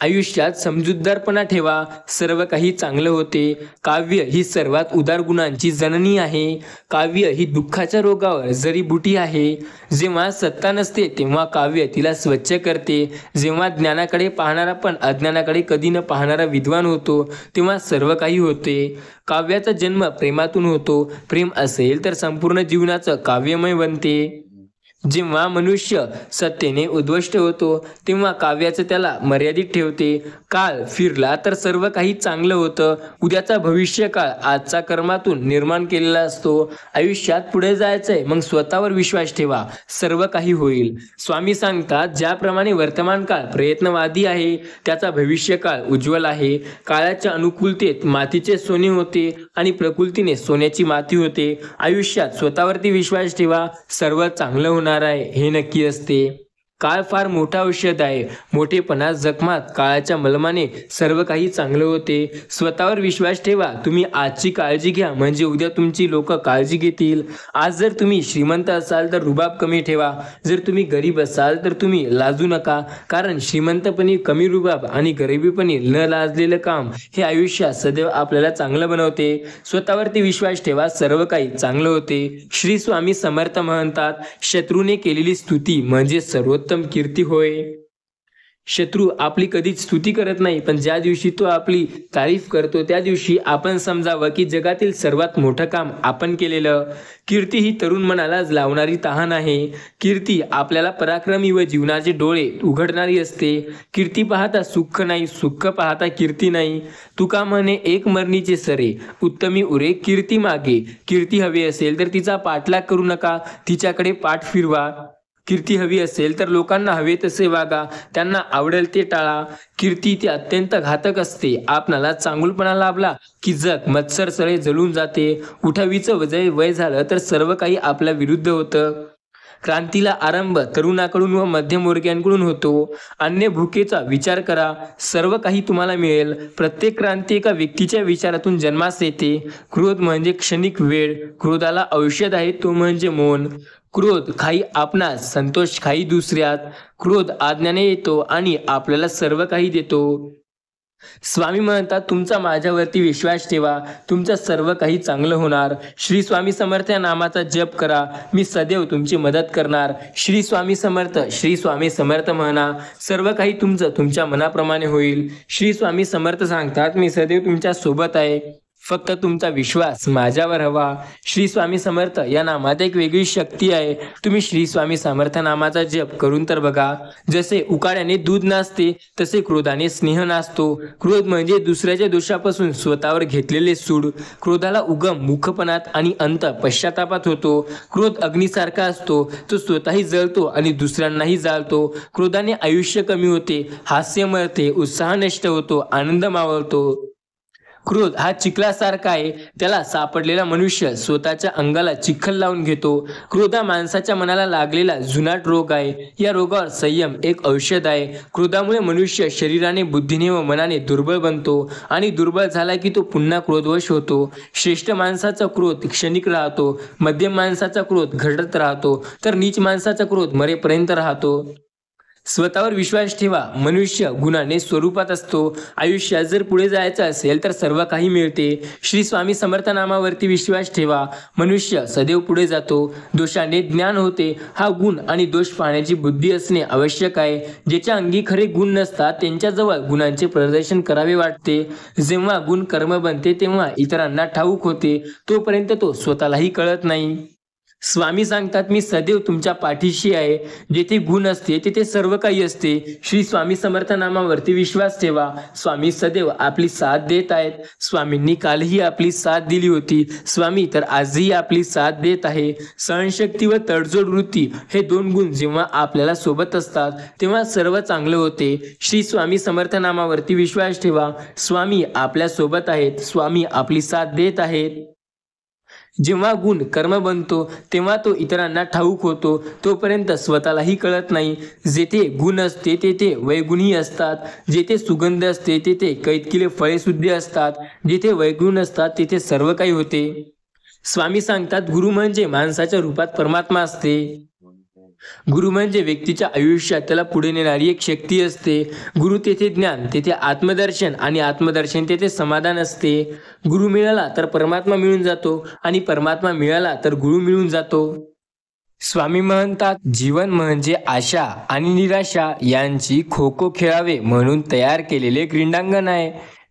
आयुष्यात समजूतदारपणा ठेवा सर्व काही चांगलं होते काव्य ही सर्वात उदार गुणांची जननी आहे काव्य ही दुःखाच्या रोगावर जरी बुटी आहे जेव्हा सत्ता नसते तेव्हा काव्य तिला स्वच्छ करते जेव्हा ज्ञानाकडे पाहणारा पण अज्ञानाकडे कधी न पाहणारा विद्वान होतो तेव्हा सर्व काही होते काव्याचा जन्म प्रेमातून होतो प्रेम असेल तर संपूर्ण जीवनाचं काव्यमय बनते जेव्हा मनुष्य सत्तेने उद्वष्ट होतो तेव्हा काव्याचं त्याला मर्यादित ठेवते काळ फिरला तर सर्व काही चांगलं होतं उद्याचा भविष्य काळ आजचा कर्मातून निर्माण केलेला असतो आयुष्यात पुढे जायचंय मग स्वतःवर विश्वास ठेवा सर्व काही होईल स्वामी सांगतात ज्याप्रमाणे वर्तमान काळ प्रयत्नवादी आहे त्याचा भविष्य काळ उज्ज्वल आहे काळाच्या अनुकूलतेत मातीचे सोने होते आणि प्रकृतीने सोन्याची माती होते आयुष्यात स्वतःवरती विश्वास ठेवा सर्व चांगलं होणार होणार आहे हे नक्की असते काळ फार मोठा औषध आहे मोठेपणा जखमात काळाच्या मलमाने सर्व काही चांगले होते स्वतःवर विश्वास ठेवा तुम्ही आजची काळजी घ्या म्हणजे उद्या तुमची लोक काळजी घेतील आज जर तुम्ही श्रीमंत असाल तर रुबाब कमी ठेवा जर तुम्ही गरीब असाल तर तुम्ही लाजू नका कारण श्रीमंतपणी कमी रुबाब आणि गरिबीपणी न लाजलेलं काम हे आयुष्यात सदैव आपल्याला चांगलं बनवते स्वतःवरती विश्वास ठेवा सर्व काही चांगलं होते श्री स्वामी समर्थ म्हणतात शत्रूने केलेली स्तुती म्हणजे सर्वोत्तम सर्वोत्तम कीर्ती होय शत्रू आपली कधीच स्तुती करत नाही पण ज्या दिवशी तो आपली तारीफ करतो त्या दिवशी आपण समजावं की जगातील सर्वात मोठं काम आपण केलेलं कीर्ती ही तरुण मनालाच लावणारी तहान आहे कीर्ती आपल्याला पराक्रमी व जीवनाचे डोळे उघडणारी असते कीर्ती पाहता सुख नाही सुख पाहता कीर्ती नाही तुका म्हणे एक मरणीचे सरे उत्तमी उरे कीर्ती मागे कीर्ती हवी असेल तर तिचा पाठलाग करू नका तिच्याकडे पाठ फिरवा कीर्ती हवी असेल तर लोकांना हवे तसे वागा त्यांना आवडेल ते टाळा कीर्ती ती अत्यंत घातक असते आपणाला चांगुलपणा लाभला की जग मत्सर जळून जाते उठावीचं वजय वय झालं तर सर्व काही आपल्या विरुद्ध होतं क्रांतीला आरंभ तरुणाकडून व मध्यमवर्गीयांकडून होतो अन्य भूकेचा विचार करा सर्व काही तुम्हाला मिळेल प्रत्येक क्रांती एका व्यक्तीच्या विचारातून जन्मास येते क्रोध म्हणजे क्षणिक वेळ क्रोधाला औषध आहे तो म्हणजे मौन क्रोध खाई आपणास संतोष खाई दुसऱ्यात क्रोध आज्ञाने येतो आणि आपल्याला सर्व काही देतो स्वामी म्हणतात तुमचा माझ्यावरती विश्वास ठेवा तुमचा सर्व काही चांगलं होणार श्री स्वामी समर्थ या नामाचा जप करा मी सदैव तुमची मदत करणार श्री स्वामी समर्थ श्री स्वामी समर्थ म्हणा सर्व काही तुमचं तुमच्या मनाप्रमाणे होईल श्री स्वामी समर्थ सांगतात मी सदैव तुमच्या सोबत आहे फक्त तुमचा विश्वास माझ्यावर हवा श्री स्वामी समर्थ या नामात एक वेगळी शक्ती आहे तुम्ही श्री स्वामी समर्थ नामाचा जप करून तर बघा जसे उकाड्याने दूध नाचते तसे क्रोधाने स्नेह नाचतो क्रोध म्हणजे दुसऱ्याच्या दोषापासून स्वतःवर घेतलेले सूड क्रोधाला उगम मुखपणात आणि अंत पश्चातापात होतो क्रोध अग्निसारखा असतो तो स्वतःही जळतो आणि दुसऱ्यांनाही जाळतो क्रोधाने आयुष्य कमी होते हास्य मरते उत्साह नष्ट होतो आनंद मावळतो क्रोध हा चिखलासारखा आहे त्याला सापडलेला मनुष्य स्वतःच्या अंगाला चिखल लावून घेतो क्रोध हा माणसाच्या मनाला लागलेला जुनाट रोग आहे या रोगावर संयम एक औषध आहे क्रोधामुळे मनुष्य शरीराने बुद्धीने व मनाने दुर्बळ बनतो आणि दुर्बळ झाला की तो पुन्हा क्रोधवश होतो श्रेष्ठ माणसाचा क्रोध क्षणिक राहतो मध्यम माणसाचा क्रोध घडत राहतो तर नीच माणसाचा क्रोध मरेपर्यंत राहतो स्वतःवर विश्वास ठेवा मनुष्य गुणाने स्वरूपात असतो आयुष्यात जर पुढे जायचं असेल तर सर्व काही मिळते श्री स्वामी समर्थ नामावरती विश्वास ठेवा मनुष्य सदैव पुढे जातो दोषाने ज्ञान होते हा गुण आणि दोष पाहण्याची बुद्धी असणे आवश्यक आहे ज्याच्या अंगी खरे गुण नसतात त्यांच्याजवळ गुणांचे प्रदर्शन करावे वाटते जेव्हा गुण कर्म बनते तेव्हा इतरांना ठाऊक होते तोपर्यंत तो स्वतःलाही कळत नाही स्वामी सांगतात मी सदैव तुमच्या पाठीशी आहे जेथे गुण असते तेथे सर्व काही असते श्री स्वामी समर्थ नामावरती विश्वास ठेवा स्वामी सदैव आपली साथ देत आहेत स्वामींनी कालही आपली साथ दिली होती स्वामी तर आजही आपली साथ देत आहे सहनशक्ती व तडजोड वृत्ती हे दोन गुण जेव्हा आपल्याला सोबत असतात तेव्हा सर्व चांगले होते श्री स्वामी समर्थ नामावरती विश्वास ठेवा स्वामी आपल्या सोबत आहेत स्वामी आपली साथ देत आहेत जेव्हा गुण कर्म बनतो तेव्हा तो इतरांना ठाऊक होतो तोपर्यंत स्वतःलाही कळत नाही जेथे गुण असते तेथे वैगुणही असतात जेथे सुगंध असते तेथे कैतकिले फळे असतात जेथे वैगुण असतात तेथे सर्व काही होते स्वामी सांगतात गुरु म्हणजे माणसाच्या रूपात परमात्मा असते गुरु म्हणजे व्यक्तीच्या आयुष्यात त्याला पुढे नेणारी एक शक्ती असते गुरु तेथे ज्ञान तेथे आत्मदर्शन आणि आत्मदर्शन तेथे समाधान असते गुरु मिळाला तर परमात्मा मिळून जातो आणि परमात्मा मिळाला तर गुरु मिळून जातो स्वामी म्हणतात जीवन म्हणजे आशा आणि निराशा यांची खो खो खेळावे म्हणून तयार केलेले क्रीडांगण आहे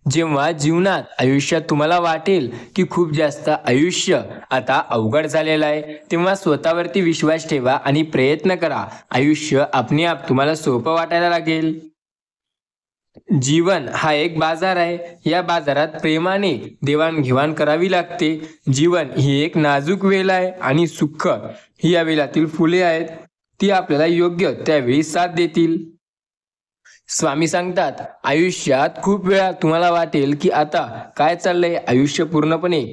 जेव्हा जीवनात आयुष्यात तुम्हाला वाटेल की खूप जास्त आयुष्य आता अवघड झालेलं आहे तेव्हा स्वतःवरती विश्वास ठेवा आणि प्रयत्न करा आयुष्य आपणी आप तुम्हाला सोपं वाटायला लागेल जीवन हा एक बाजार आहे या बाजारात प्रेमाने देवाणघेवाण करावी लागते जीवन ही एक नाजूक वेल आहे आणि सुख ही या वेलातील फुले आहेत ती आपल्याला योग्य त्यावेळी साथ देतील स्वामी सांगतात आयुष्यात खूप वेळा तुम्हाला वाटेल की आता काय चाललंय आयुष्य पूर्णपणे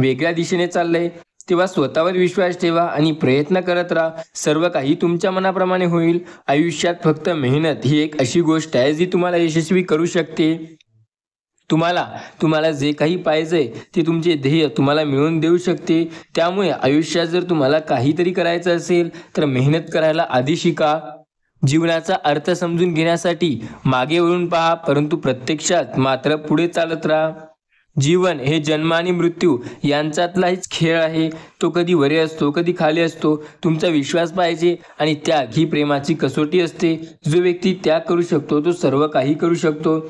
वेगळ्या दिशेने चाललंय तेव्हा स्वतःवर विश्वास ठेवा आणि प्रयत्न करत राहा सर्व काही तुमच्या मनाप्रमाणे होईल आयुष्यात फक्त मेहनत ही एक अशी गोष्ट आहे जी तुम्हाला यशस्वी करू शकते तुम्हाला तुम्हाला जे काही पाहिजे ते तुमचे ध्येय तुम्हाला मिळवून देऊ शकते त्यामुळे आयुष्यात जर तुम्हाला काहीतरी करायचं असेल तर मेहनत करायला आधी शिका जीवनाचा अर्थ समजून घेण्यासाठी मागे वळून पहा परंतु प्रत्यक्षात मात्र पुढे चालत राहा जीवन हे जन्म आणि मृत्यू यांच्यातलाच खेळ आहे तो कधी वरे असतो कधी खाली असतो तुमचा विश्वास पाहिजे आणि त्याग ही प्रेमाची कसोटी असते जो व्यक्ती त्याग करू शकतो तो सर्व काही करू शकतो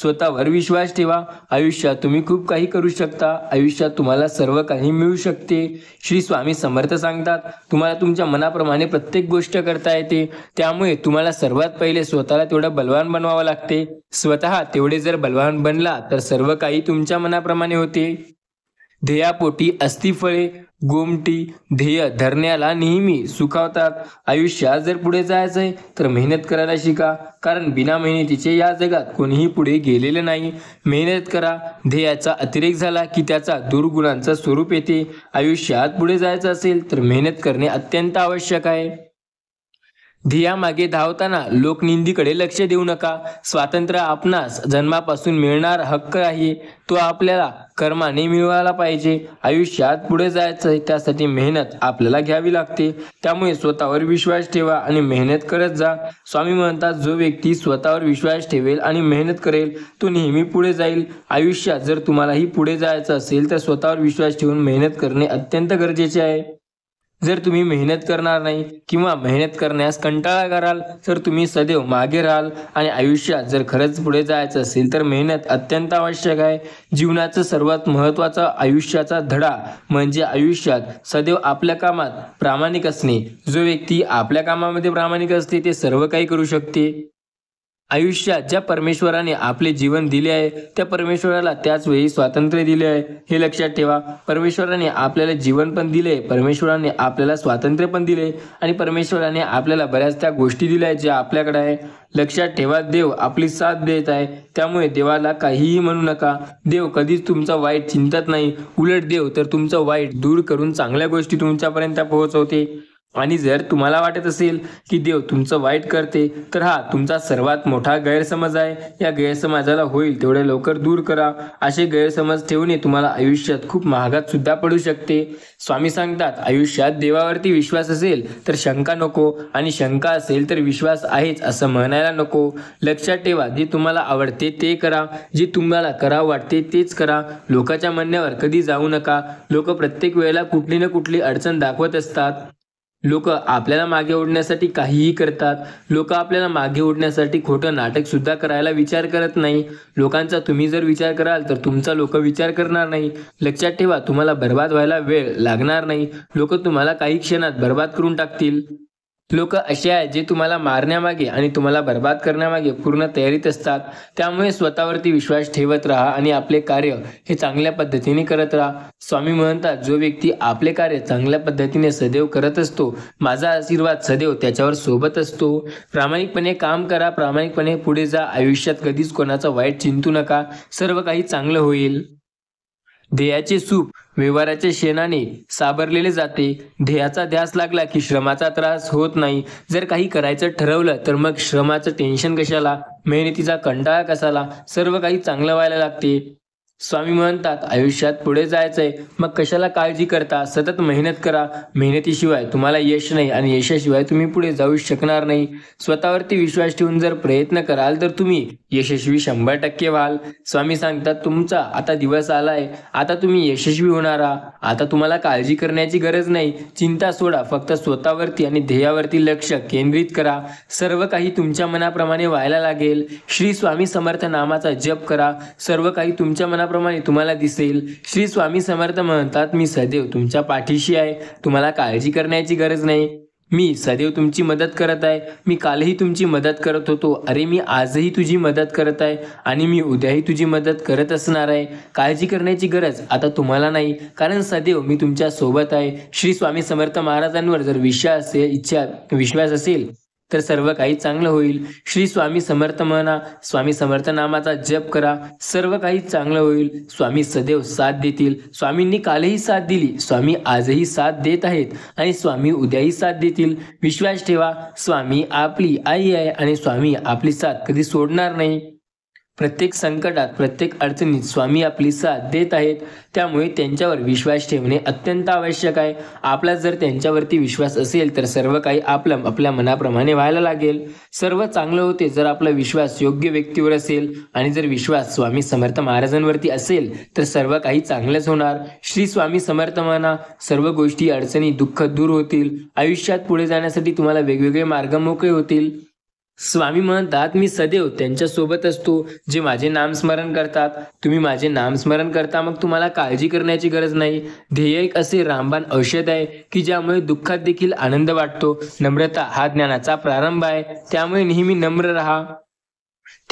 स्वतःवर विश्वास ठेवा आयुष्यात तुम्ही खूप काही करू शकता आयुष्यात तुम्हाला सर्व काही मिळू शकते श्री स्वामी समर्थ सांगतात तुम्हाला तुमच्या मनाप्रमाणे प्रत्येक गोष्ट करता येते त्यामुळे तुम्हाला सर्वात पहिले स्वतःला तेवढं बलवान बनवावं लागते स्वतः तेवढे जर बलवान बनला तर सर्व काही तुमच्या मनाप्रमाणे होते ध्येयापोटी अस्थिफळे गोमटी ध्येय धरण्याला नेहमी सुखावतात आयुष्यात जर पुढे जायचंय तर मेहनत करायला शिका कारण बिना मेहनतीचे या जगात कोणीही पुढे गेलेले नाही मेहनत करा ध्येयाचा अतिरेक झाला की त्याचा दुर्गुणांचा स्वरूप येते आयुष्यात पुढे जायचं असेल तर मेहनत करणे अत्यंत आवश्यक आहे ध्येयामागे धावताना लोकनिंदीकडे लक्ष देऊ नका स्वातंत्र्य आपणास जन्मापासून मिळणार हक्क आहे तो आपल्याला कर्माने मिळवायला पाहिजे आयुष्यात पुढे जायचं त्यासाठी मेहनत आपल्याला घ्यावी लागते त्यामुळे स्वतःवर विश्वास ठेवा आणि मेहनत करत जा स्वामी म्हणतात जो व्यक्ती स्वतःवर विश्वास ठेवेल आणि मेहनत करेल तो नेहमी पुढे जाईल आयुष्यात जर तुम्हालाही पुढे जायचं असेल तर स्वतःवर विश्वास ठेवून मेहनत करणे अत्यंत गरजेचे आहे जर तुम्ही मेहनत करणार नाही किंवा मेहनत करण्यास कंटाळा कराल तर तुम्ही सदैव मागे राहाल आणि आयुष्यात जर खरंच पुढे जायचं असेल तर मेहनत अत्यंत आवश्यक आहे जीवनाचं सर्वात महत्त्वाचा आयुष्याचा धडा म्हणजे आयुष्यात सदैव आपल्या कामात प्रामाणिक असणे जो व्यक्ती आपल्या कामामध्ये प्रामाणिक असते ते सर्व काही करू शकते आयुष्यात ज्या परमेश्वराने आपले जीवन दिले आहे त्या परमेश्वराला त्याच वेळी स्वातंत्र्य दिले आहे हे लक्षात ठेवा परमेश्वराने आपल्याला जीवन पण दिले परमेश्वराने आपल्याला स्वातंत्र्य पण दिले आणि परमेश्वराने आपल्याला बऱ्याच त्या गोष्टी दिल्या आहेत ज्या आपल्याकडे आहे लक्षात ठेवा देव आपली साथ देत आहे त्यामुळे देवाला काहीही म्हणू नका देव कधीच तुमचा वाईट चिंतत नाही उलट देव तर तुमचं वाईट दूर करून चांगल्या गोष्टी तुमच्यापर्यंत पोहोचवते आणि जर तुम्हाला वाटत असेल की देव तुमचं वाईट करते तर हा तुमचा सर्वात मोठा गैरसमज आहे या गैरसमाजाला होईल तेवढे लवकर दूर करा असे गैरसमज ठेवणे तुम्हाला आयुष्यात खूप महागात सुद्धा पडू शकते स्वामी सांगतात आयुष्यात देवावरती विश्वास असेल तर शंका नको आणि शंका असेल तर विश्वास आहेच असं म्हणायला नको लक्षात ठेवा जे तुम्हाला आवडते ते करा जे तुम्हाला करा वाटते तेच करा लोकांच्या म्हणण्यावर कधी जाऊ नका लोक प्रत्येक वेळेला कुठली ना कुठली अडचण दाखवत असतात लोक आपल्याला मागे ओढण्यासाठी काहीही करतात लोक आपल्याला मागे ओढण्यासाठी खोटं सुद्धा करायला विचार करत नाही लोकांचा तुम्ही जर विचार कराल तर तुमचा लोक विचार करणार नाही लक्षात ठेवा तुम्हाला बर्बाद व्हायला वेळ लागणार नाही लोक तुम्हाला काही क्षणात बर्बाद करून टाकतील लोक असे आहेत जे तुम्हाला मारण्यामागे आणि तुम्हाला बर्बाद करण्यामागे पूर्ण तयारीत असतात त्यामुळे स्वतःवरती विश्वास ठेवत राहा आणि आपले कार्य हे चांगल्या पद्धतीने करत राहा स्वामी म्हणतात जो व्यक्ती आपले कार्य चांगल्या पद्धतीने सदैव करत असतो माझा आशीर्वाद सदैव त्याच्यावर सोबत असतो प्रामाणिकपणे काम करा प्रामाणिकपणे पुढे जा आयुष्यात कधीच कोणाचं वाईट चिंतू नका सर्व काही चांगलं होईल देयाचे सूप व्यवहाराच्या शेणाने साबरलेले जाते ध्येयाचा ध्यास लागला की श्रमाचा त्रास होत नाही जर काही करायचं ठरवलं तर मग श्रमाचं टेन्शन कशाला मेहनतीचा कंटाळा कशाला सर्व काही चांगलं व्हायला लागते स्वामी म्हणतात आयुष्यात पुढे जायचंय मग कशाला काळजी करता सतत मेहनत करा मेहनतीशिवाय तुम्हाला यश नाही आणि यशाशिवाय तुम्ही पुढे जाऊ शकणार नाही स्वतःवरती विश्वास ठेवून जर प्रयत्न कराल तर तुम्ही यशस्वी शंभर टक्के व्हाल स्वामी सांगतात तुमचा आता दिवस आलाय आता तुम्ही यशस्वी होणार आता तुम्हाला काळजी करण्याची गरज नाही चिंता सोडा फक्त स्वतःवरती आणि ध्येयावरती लक्ष केंद्रित करा सर्व काही तुमच्या मनाप्रमाणे व्हायला लागेल श्री स्वामी समर्थ नामाचा जप करा सर्व काही तुमच्या मना तुम्हाला दिसेल श्री स्वामी समर्थ म्हणतात मी सदैव तुमच्या पाठीशी आहे तुम्हाला काळजी करण्याची गरज नाही मी सदैव तुमची मदत करत आहे मी कालही तुमची मदत करत होतो अरे मी आजही तुझी मदत करत आहे आणि मी उद्याही तुझी मदत करत असणार आहे काळजी करण्याची गरज आता तुम्हाला नाही कारण सदैव मी तुमच्या सोबत आहे श्री स्वामी समर्थ महाराजांवर जर विश्वास असेल इच्छा विश्वास असेल तर सर्व काही चांगलं होईल श्री स्वामी समर्थ म्हणा स्वामी समर्थ नामाचा जप करा सर्व काही चांगलं होईल स्वामी सदैव साथ देतील स्वामींनी कालही साथ दिली स्वामी आजही साथ देत आहेत आणि स्वामी उद्याही साथ देतील विश्वास ठेवा स्वामी आपली आई आहे आणि स्वामी आपली साथ कधी सोडणार नाही प्रत्येक संकटात प्रत्येक अडचणीत स्वामी आपली साथ देत आहेत त्यामुळे त्यांच्यावर विश्वास ठेवणे अत्यंत आवश्यक आहे आपला जर त्यांच्यावरती विश्वास असेल तर सर्व काही आपलं आपल्या मनाप्रमाणे व्हायला लागेल सर्व चांगलं होते जर आपला विश्वास योग्य व्यक्तीवर असेल आणि जर विश्वास स्वामी समर्थ महाराजांवरती असेल तर सर्व काही चांगलंच होणार श्री स्वामी समर्थ म्हणा सर्व गोष्टी अडचणी दुःख दूर होतील आयुष्यात पुढे जाण्यासाठी तुम्हाला वेगवेगळे मार्ग मोकळे होतील स्वामी म्हणतात मी सदैव सोबत असतो जे माझे नामस्मरण करतात तुम्ही माझे नामस्मरण करता मग तुम्हाला काळजी करण्याची गरज नाही ध्येय एक असे रामबाण औषध आहे की ज्यामुळे दुःखात देखील आनंद वाटतो नम्रता हा ज्ञानाचा प्रारंभ आहे त्यामुळे नेहमी नम्र राहा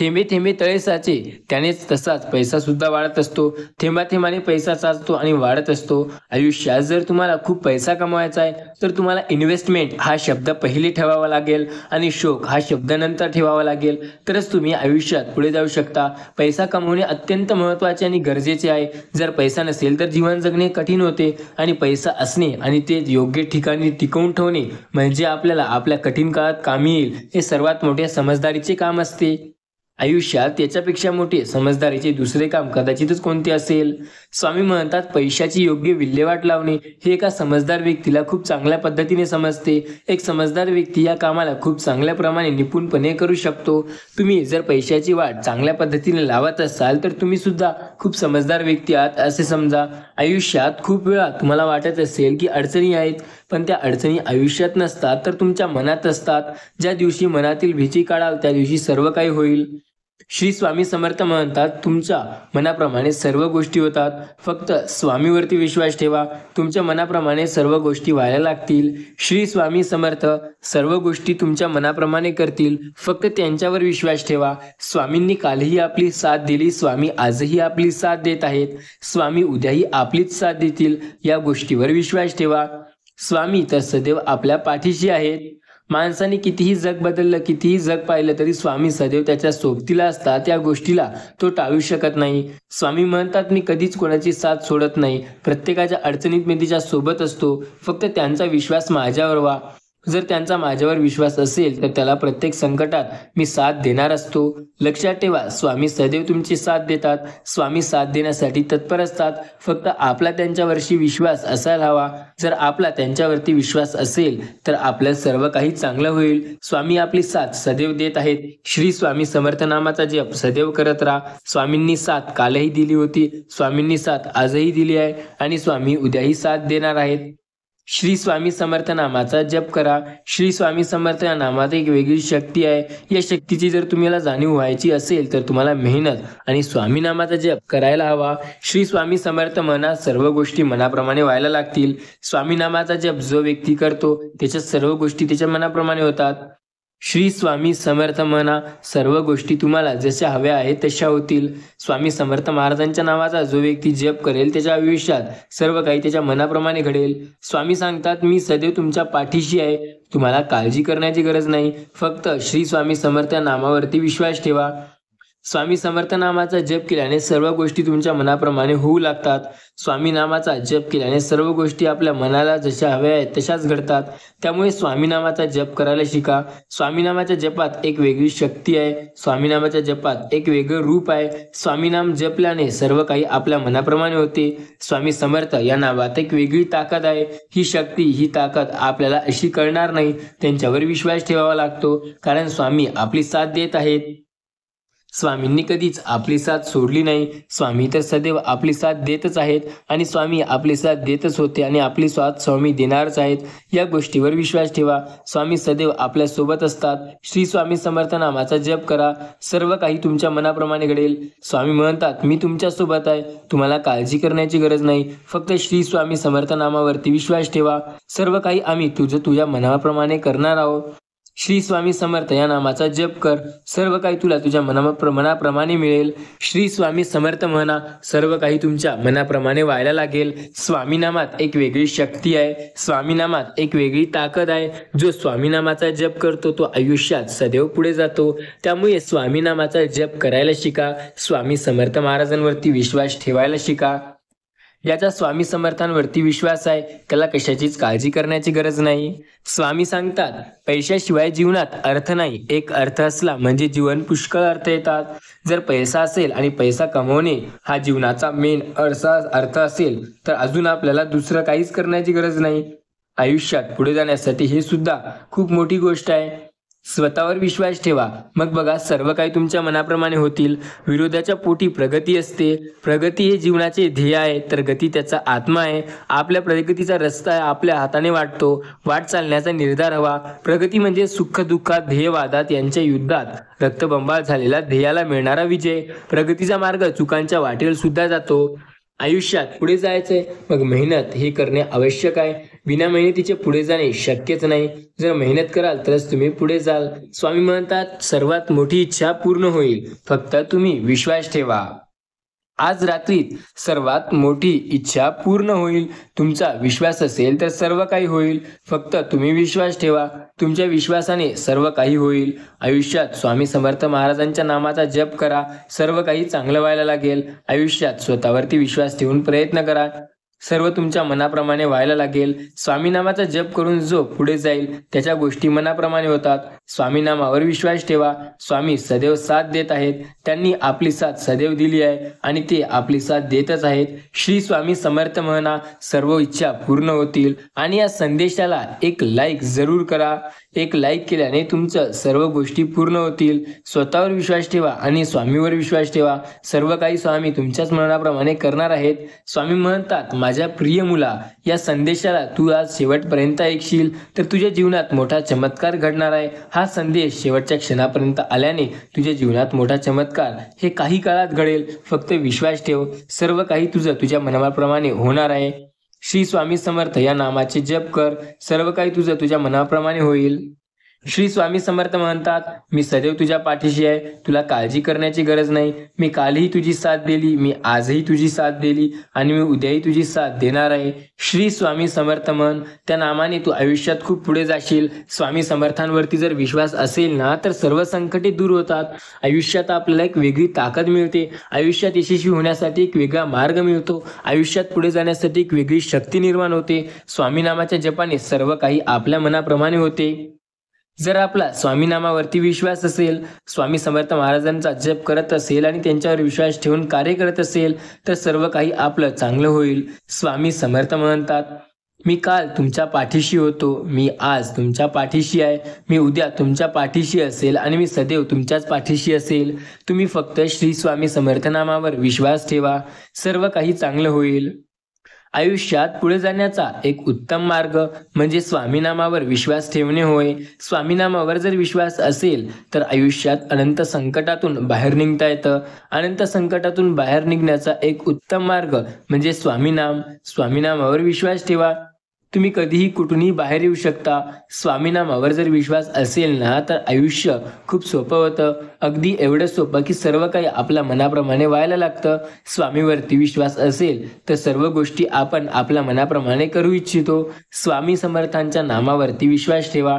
थेंबे थेंबे तळे साचे त्यानेच तसाच पैसा सुद्धा वाढत असतो थेंबा थेंबाने पैसा साचतो आणि वाढत असतो आयुष्यात जर तुम्हाला खूप पैसा कमवायचा आहे तर तुम्हाला इन्व्हेस्टमेंट हा शब्द पहिले ठेवावा लागेल आणि शोक हा शब्द नंतर ठेवावा लागेल तरच तुम्ही आयुष्यात पुढे जाऊ शकता पैसा कमवणे अत्यंत महत्त्वाचे आणि गरजेचे आहे जर पैसा नसेल तर जीवन जगणे कठीण होते आणि पैसा असणे आणि ते योग्य ठिकाणी टिकवून ठेवणे म्हणजे आपल्याला आपल्या कठीण काळात कामी येईल हे सर्वात मोठ्या समजदारीचे काम असते आयुष्यात त्याच्यापेक्षा मोठे समजदारीचे दुसरे काम कदाचितच कोणते असेल स्वामी म्हणतात पैशाची योग्य विल्हेवाट लावणे हे एका समजदार व्यक्तीला खूप चांगल्या पद्धतीने समजते एक समजदार व्यक्ती या कामाला खूप चांगल्या प्रमाणे निपुणपणे करू शकतो तुम्ही जर पैशाची वाट चांगल्या पद्धतीने लावत असाल तर तुम्ही सुद्धा खूप समजदार व्यक्ती आहात असे समजा आयुष्यात खूप वेळा तुम्हाला वाटत असेल की अडचणी आहेत पण त्या अडचणी आयुष्यात नसतात तर तुमच्या मनात असतात ज्या दिवशी मनातील भीती काढाल त्या दिवशी सर्व काही होईल श्री स्वामी समर्थ म्हणतात तुमच्या मनाप्रमाणे सर्व गोष्टी होतात फक्त स्वामीवरती विश्वास ठेवा तुमच्या मनाप्रमाणे सर्व गोष्टी व्हायला लागतील श्री स्वामी समर्थ सर्व गोष्टी तुमच्या मनाप्रमाणे करतील फक्त त्यांच्यावर विश्वास ठेवा स्वामींनी कालही आपली साथ दिली स्वामी आजही आपली साथ देत आहेत स्वामी उद्याही आपलीच साथ देतील या गोष्टीवर विश्वास ठेवा स्वामी तर सदैव आपल्या पाठीशी आहेत माणसाने कितीही जग बदललं कितीही जग पाहिलं तरी स्वामी सदैव त्याच्या सोबतीला असतात या गोष्टीला तो टाळू शकत नाही स्वामी म्हणतात मी कधीच कोणाची साथ सोडत नाही प्रत्येकाच्या अडचणीत मी तिच्या सोबत असतो फक्त त्यांचा विश्वास माझ्यावर व्हा जर त्यांचा माझ्यावर विश्वास असेल तर त्याला प्रत्येक संकटात मी साथ देणार असतो लक्षात ठेवा स्वामी सदैव तुमची साथ देतात स्वामी साथ देण्यासाठी तत्पर असतात फक्त आपला त्यांच्यावरशी विश्वास असायला हवा जर आपला त्यांच्यावरती विश्वास असेल तर आपल्या सर्व काही चांगलं होईल स्वामी आपली साथ सदैव देत आहेत श्री स्वामी समर्थ नामाचा जप सदैव करत राहा स्वामींनी साथ कालही दिली होती स्वामींनी साथ आजही दिली आहे आणि स्वामी उद्याही साथ देणार आहेत श्री स्वामी समर्थ नामाचा जप करा श्री स्वामी समर्थ या नामात एक वेगळी शक्ती आहे या शक्तीची जर तुम्हाला जाणीव व्हायची असेल तर तुम्हाला मेहनत आणि स्वामी नामाचा जप करायला हवा श्री स्वामी समर्थ मना सर्व गोष्टी मनाप्रमाणे व्हायला लागतील स्वामी नामाचा जप जो व्यक्ती करतो त्याच्या सर्व गोष्टी त्याच्या मनाप्रमाणे होतात श्री स्वामी समर्थ म्हणा सर्व गोष्टी तुम्हाला जशा हव्या आहेत तशा होतील स्वामी समर्थ महाराजांच्या नावाचा जो व्यक्ती जप करेल त्याच्या आयुष्यात सर्व काही त्याच्या मनाप्रमाणे घडेल स्वामी सांगतात मी सदैव तुमच्या पाठीशी आहे तुम्हाला काळजी करण्याची गरज नाही फक्त श्री स्वामी समर्थ नामावरती विश्वास ठेवा स्वामी समर्थ नामाचा जप केल्याने सर्व गोष्टी तुमच्या मनाप्रमाणे होऊ लागतात स्वामी नामाचा जप केल्याने सर्व गोष्टी आपल्या मनाला जशा हव्या आहेत तशाच घडतात त्यामुळे स्वामी नामाचा जप करायला शिका स्वामी नामाच्या जपात एक वेगळी शक्ती आहे स्वामी नामाच्या जपात एक वेगळं रूप आहे स्वामी नाम जपल्याने सर्व काही आपल्या मनाप्रमाणे होते स्वामी समर्थ या नावात एक वेगळी ताकद आहे ही शक्ती ही ताकद आपल्याला अशी कळणार नाही त्यांच्यावर विश्वास ठेवावा लागतो कारण स्वामी आपली साथ देत आहेत स्वामींनी कधीच आपली साथ सोडली नाही स्वामी तर सदैव आपली साथ देतच आहेत आणि स्वामी आपली साथ देतच होते आणि आपली साथ स्वामी देणारच आहेत या गोष्टीवर विश्वास ठेवा स्वामी सदैव आपल्या सोबत असतात श्री स्वामी समर्थ नामाचा जप करा सर्व काही तुमच्या मनाप्रमाणे घडेल स्वामी म्हणतात मी तुमच्या सोबत आहे तुम्हाला काळजी करण्याची गरज नाही फक्त श्री स्वामी समर्थ नामावरती विश्वास ठेवा सर्व काही आम्ही तुझं तुझ्या मनाप्रमाणे करणार आहोत श्री स्वामी समर्थ या नामाचा जप कर सर्व काही तुला तुझ्या मना मनाप्रमाणे मिळेल श्री स्वामी समर्थ म्हणा सर्व काही तुमच्या मनाप्रमाणे व्हायला लागेल स्वामीनामात एक वेगळी शक्ती आहे स्वामीनामात एक वेगळी ताकद आहे जो स्वामीनामाचा जप करतो तो आयुष्यात सदैव पुढे जातो त्यामुळे स्वामीनामाचा जप करायला शिका स्वामी समर्थ महाराजांवरती विश्वास ठेवायला शिका याचा स्वामी समर्थांवरती विश्वास आहे त्याला कशाचीच काळजी करण्याची गरज नाही स्वामी सांगतात पैशाशिवाय जीवनात अर्थ नाही एक अर्थ असला म्हणजे जीवन पुष्कळ अर्थ येतात जर पैसा असेल आणि पैसा कमवणे हा जीवनाचा मेन अर्थ अर्थ असेल तर अजून आपल्याला दुसरं काहीच करण्याची गरज नाही आयुष्यात पुढे जाण्यासाठी हे सुद्धा खूप मोठी गोष्ट आहे स्वतःवर विश्वास ठेवा मग बघा सर्व काही तुमच्या मनाप्रमाणे होतील विरोधाच्या पोटी प्रगती असते प्रगती हे जीवनाचे ध्येय आहे तर गती त्याचा आत्मा आहे आपल्या प्रगतीचा रस्ता आपल्या हाताने वाटतो वाट चालण्याचा निर्धार हवा प्रगती म्हणजे सुख दुःखात ध्येयवादात यांच्या युद्धात रक्तबंबाळ झालेला ध्येयाला मिळणारा विजय प्रगतीचा मार्ग चुकांच्या वाटेवर सुद्धा जातो आयुष्यात पुढे जायचंय मग मेहनत हे करणे आवश्यक आहे बिना मेहनतीचे पुढे जाणे शक्यच नाही जर मेहनत कराल तरच तुम्ही पुढे जाल स्वामी म्हणतात सर्वात मोठी इच्छा पूर्ण होईल फक्त तुम्ही विश्वास ठेवा आज रात्रीत सर्वात मोठी इच्छा पूर्ण होईल तुमचा विश्वास असेल तर सर्व काही होईल फक्त तुम्ही विश्वास ठेवा तुमच्या विश्वासाने सर्व काही होईल आयुष्यात स्वामी समर्थ महाराजांच्या नामाचा जप करा सर्व काही चांगलं व्हायला लागेल आयुष्यात स्वतःवरती विश्वास ठेवून प्रयत्न करा सर्व तुमच्या मनाप्रमाणे व्हायला लागेल स्वामीनामाचा जप करून जो पुढे जाईल त्याच्या गोष्टी मनाप्रमाणे होतात स्वामीनामावर विश्वास ठेवा स्वामी सदैव साथ देत आहेत त्यांनी आपली साथ सदैव दिली आहे आणि ते आपली साथ देतच आहेत श्री स्वामी समर्थ म्हणा सर्व इच्छा पूर्ण होतील आणि या संदेशाला एक लाईक जरूर करा एक लाईक केल्याने तुमचं सर्व गोष्टी पूर्ण होतील स्वतःवर विश्वास ठेवा आणि स्वामीवर विश्वास ठेवा सर्व काही स्वामी तुमच्याच मनाप्रमाणे करणार आहेत स्वामी म्हणतात माझ्या प्रिय मुला या संदेशाला तू आज शेवटपर्यंत ऐकशील तर तुझ्या जीवनात मोठा चमत्कार घडणार आहे हा संदेश शेवटच्या क्षणापर्यंत आल्याने तुझ्या जीवनात मोठा चमत्कार हे काही काळात घडेल फक्त विश्वास ठेव सर्व काही तुझं तुझ्या मनाप्रमाणे होणार आहे श्री स्वामी समर्थ या नामाचे जप कर सर्व काही तुझं तुझ्या मनाप्रमाणे होईल श्री स्वामी समर्थ म्हणतात मी सदैव तुझ्या पाठीशी आहे तुला काळजी करण्याची गरज नाही मी कालही तुझी साथ दिली मी आजही तुझी साथ दिली आणि मी उद्याही तुझी साथ देणार आहे श्री स्वामी समर्थ म्हण त्या नामाने तू आयुष्यात खूप पुढे जाशील स्वामी समर्थांवरती जर विश्वास असेल ना तर सर्व संकटे दूर होतात आयुष्यात आपल्याला एक वेगळी ताकद मिळते आयुष्यात यशस्वी होण्यासाठी एक वेगळा मार्ग मिळतो आयुष्यात पुढे जाण्यासाठी एक वेगळी शक्ती निर्माण होते स्वामी नामाच्या जपाने सर्व काही आपल्या मनाप्रमाणे होते जर आपला स्वामीनामावरती विश्वास असेल स्वामी समर्थ महाराजांचा जप करत असेल आणि त्यांच्यावर विश्वास ठेवून कार्य करत असेल तर सर्व काही आपलं चांगलं होईल स्वामी समर्थ म्हणतात मी काल तुमच्या पाठीशी होतो मी आज तुमच्या पाठीशी आहे मी उद्या तुमच्या पाठीशी असेल आणि मी सदैव तुमच्याच पाठीशी असेल तुम्ही फक्त श्री स्वामी समर्थनामावर विश्वास ठेवा सर्व काही चांगलं होईल आयुष्यात पुढे जाण्याचा एक उत्तम मार्ग म्हणजे स्वामीनामावर विश्वास ठेवणे होय स्वामीनामावर जर विश्वास असेल तर आयुष्यात अनंत संकटातून बाहेर निघता येतं अनंत संकटातून बाहेर निघण्याचा एक उत्तम मार्ग म्हणजे स्वामीनाम स्वामीनामावर विश्वास ठेवा तुम्ही कधीही कुठूनही बाहेर येऊ शकता स्वामीनामावर जर विश्वास असेल ना तर आयुष्य खूप सोपं होतं अगदी एवढं सोपं की सर्व काही आपल्या मनाप्रमाणे व्हायला लागतं स्वामीवरती विश्वास असेल तर सर्व गोष्टी आपण आपल्या मनाप्रमाणे करू इच्छितो स्वामी समर्थांच्या नामावरती विश्वास ठेवा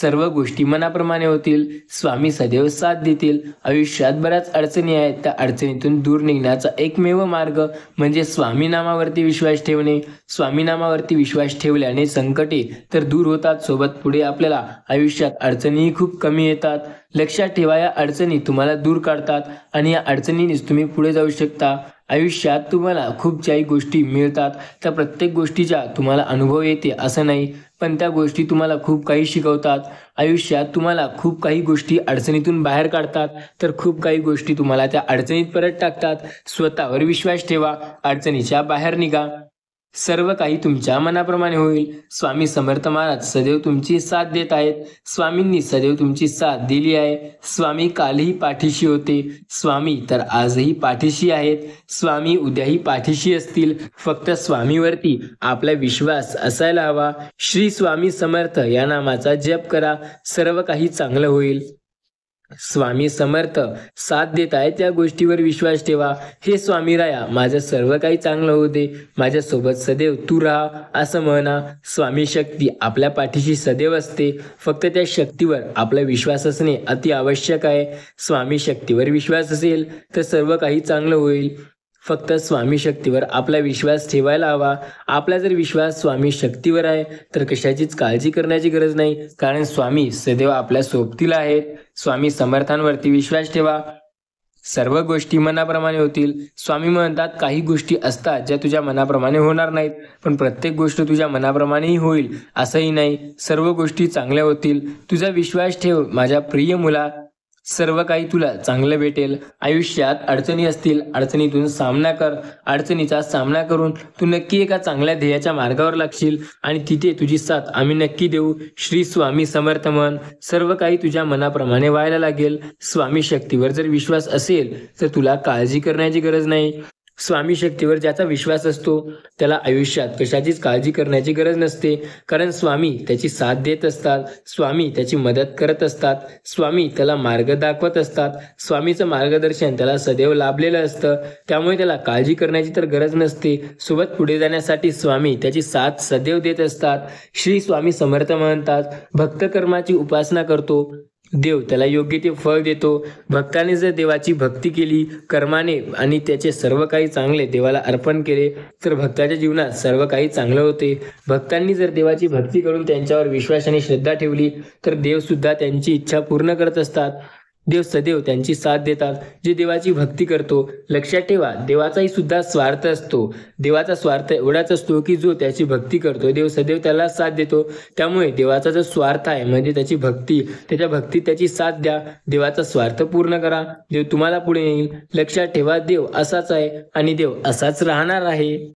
सर्व गोष्टी मनाप्रमाणे होतील स्वामी सदैव साथ देतील आयुष्यात बऱ्याच अडचणी आहेत त्या अडचणीतून दूर निघण्याचा एकमेव मार्ग म्हणजे स्वामी नामावरती विश्वास ठेवणे स्वामी नामावरती विश्वास ठेवल्याने संकटे तर दूर होतात सोबत पुढे आपल्याला आयुष्यात अडचणीही खूप कमी येतात लक्षात ठेवा या अडचणी तुम्हाला दूर काढतात आणि या अडचणीनेच तुम्ही पुढे जाऊ शकता आयुष्यात तुम्हाला खूप ज्याही गोष्टी मिळतात त्या प्रत्येक गोष्टीचा तुम्हाला अनुभव येते असं नाही पण त्या गोष्टी तुम्हाला खूप काही शिकवतात आयुष्यात तुम्हाला खूप काही गोष्टी अडचणीतून बाहेर काढतात तर खूप काही गोष्टी तुम्हाला त्या अडचणीत परत टाकतात स्वतःवर विश्वास ठेवा अडचणीच्या बाहेर निघा सर्व काही तुमच्या मनाप्रमाणे होईल स्वामी समर्थ महाराज सदैव तुमची साथ देत आहेत स्वामींनी सदैव तुमची साथ दिली आहे स्वामी कालही पाठीशी होते स्वामी तर आजही पाठीशी आहेत स्वामी उद्याही पाठीशी असतील फक्त स्वामीवरती आपला विश्वास असायला हवा श्री स्वामी समर्थ या नामाचा जप करा सर्व काही चांगलं होईल स्वामी समर्थ साथ देत आहे त्या गोष्टीवर विश्वास ठेवा हे स्वामी राया माझं सर्व काही चांगलं होऊ दे माझ्यासोबत सदैव तू राहा असं म्हणा स्वामी शक्ती आपल्या पाठीशी सदैव असते फक्त त्या शक्तीवर आपला विश्वास असणे अति आवश्यक आहे स्वामी शक्तीवर विश्वास असेल तर सर्व काही चांगलं होईल फक्त स्वामी शक्तीवर आपला विश्वास ठेवायला हवा आपला जर विश्वास स्वामी शक्तीवर आहे तर कशाचीच काळजी करण्याची गरज नाही कारण स्वामी सदैव आपल्या सोबतीला आहेत स्वामी समर्थांवरती विश्वास ठेवा सर्व गोष्टी मनाप्रमाणे होतील स्वामी म्हणतात काही गोष्टी असतात ज्या तुझ्या मनाप्रमाणे होणार नाहीत पण प्रत्येक गोष्ट तुझ्या मनाप्रमाणेही होईल असंही नाही सर्व गोष्टी चांगल्या होतील तुझा विश्वास ठेव माझ्या प्रिय मुला सर्व काही तुला चांगलं भेटेल आयुष्यात अडचणी असतील अडचणीतून सामना कर अडचणीचा सामना करून तू नक्की एका चांगल्या ध्येयाच्या मार्गावर लागशील आणि तिथे तुझी साथ आम्ही नक्की देऊ श्री स्वामी समर्थ मन सर्व काही तुझ्या मनाप्रमाणे व्हायला लागेल स्वामी शक्तीवर जर विश्वास असेल तर तुला काळजी करण्याची गरज नाही स्वामी शक्तीवर ज्याचा विश्वास असतो त्याला आयुष्यात कशाचीच काळजी करण्याची गरज नसते कारण स्वामी त्याची साथ देत असतात स्वामी त्याची मदत करत असतात स्वामी त्याला मार्ग दाखवत असतात स्वामीचं मार्गदर्शन त्याला सदैव लाभलेलं असतं त्यामुळे त्याला काळजी करण्याची तर गरज नसते सोबत पुढे जाण्यासाठी स्वामी त्याची साथ सदैव देत असतात श्री स्वामी समर्थ म्हणतात भक्तकर्माची उपासना करतो देव त्याला योग्य ते फळ देतो भक्ताने जर देवाची भक्ती केली कर्माने आणि त्याचे सर्व काही चांगले देवाला अर्पण केले तर भक्ताच्या जीवनात सर्व काही चांगलं होते भक्तांनी जर देवाची भक्ती करून त्यांच्यावर विश्वास आणि श्रद्धा ठेवली तर देव सुद्धा त्यांची इच्छा पूर्ण करत असतात देव सदैव त्यांची साथ देतात जे देवाची भक्ती करतो लक्षात ठेवा देवाचाही सुद्धा स्वार्थ असतो देवाचा स्वार्थ एवढाच असतो की जो त्याची भक्ती करतो देव सदैव त्याला साथ देतो त्यामुळे देवाचा जो स्वार्थ आहे म्हणजे त्याची भक्ती त्याच्या भक्तीत त्याची साथ द्या देवाचा स्वार्थ पूर्ण करा देव तुम्हाला पुढे येईल लक्षात ठेवा देव असाच आहे आणि देव असाच राहणार आहे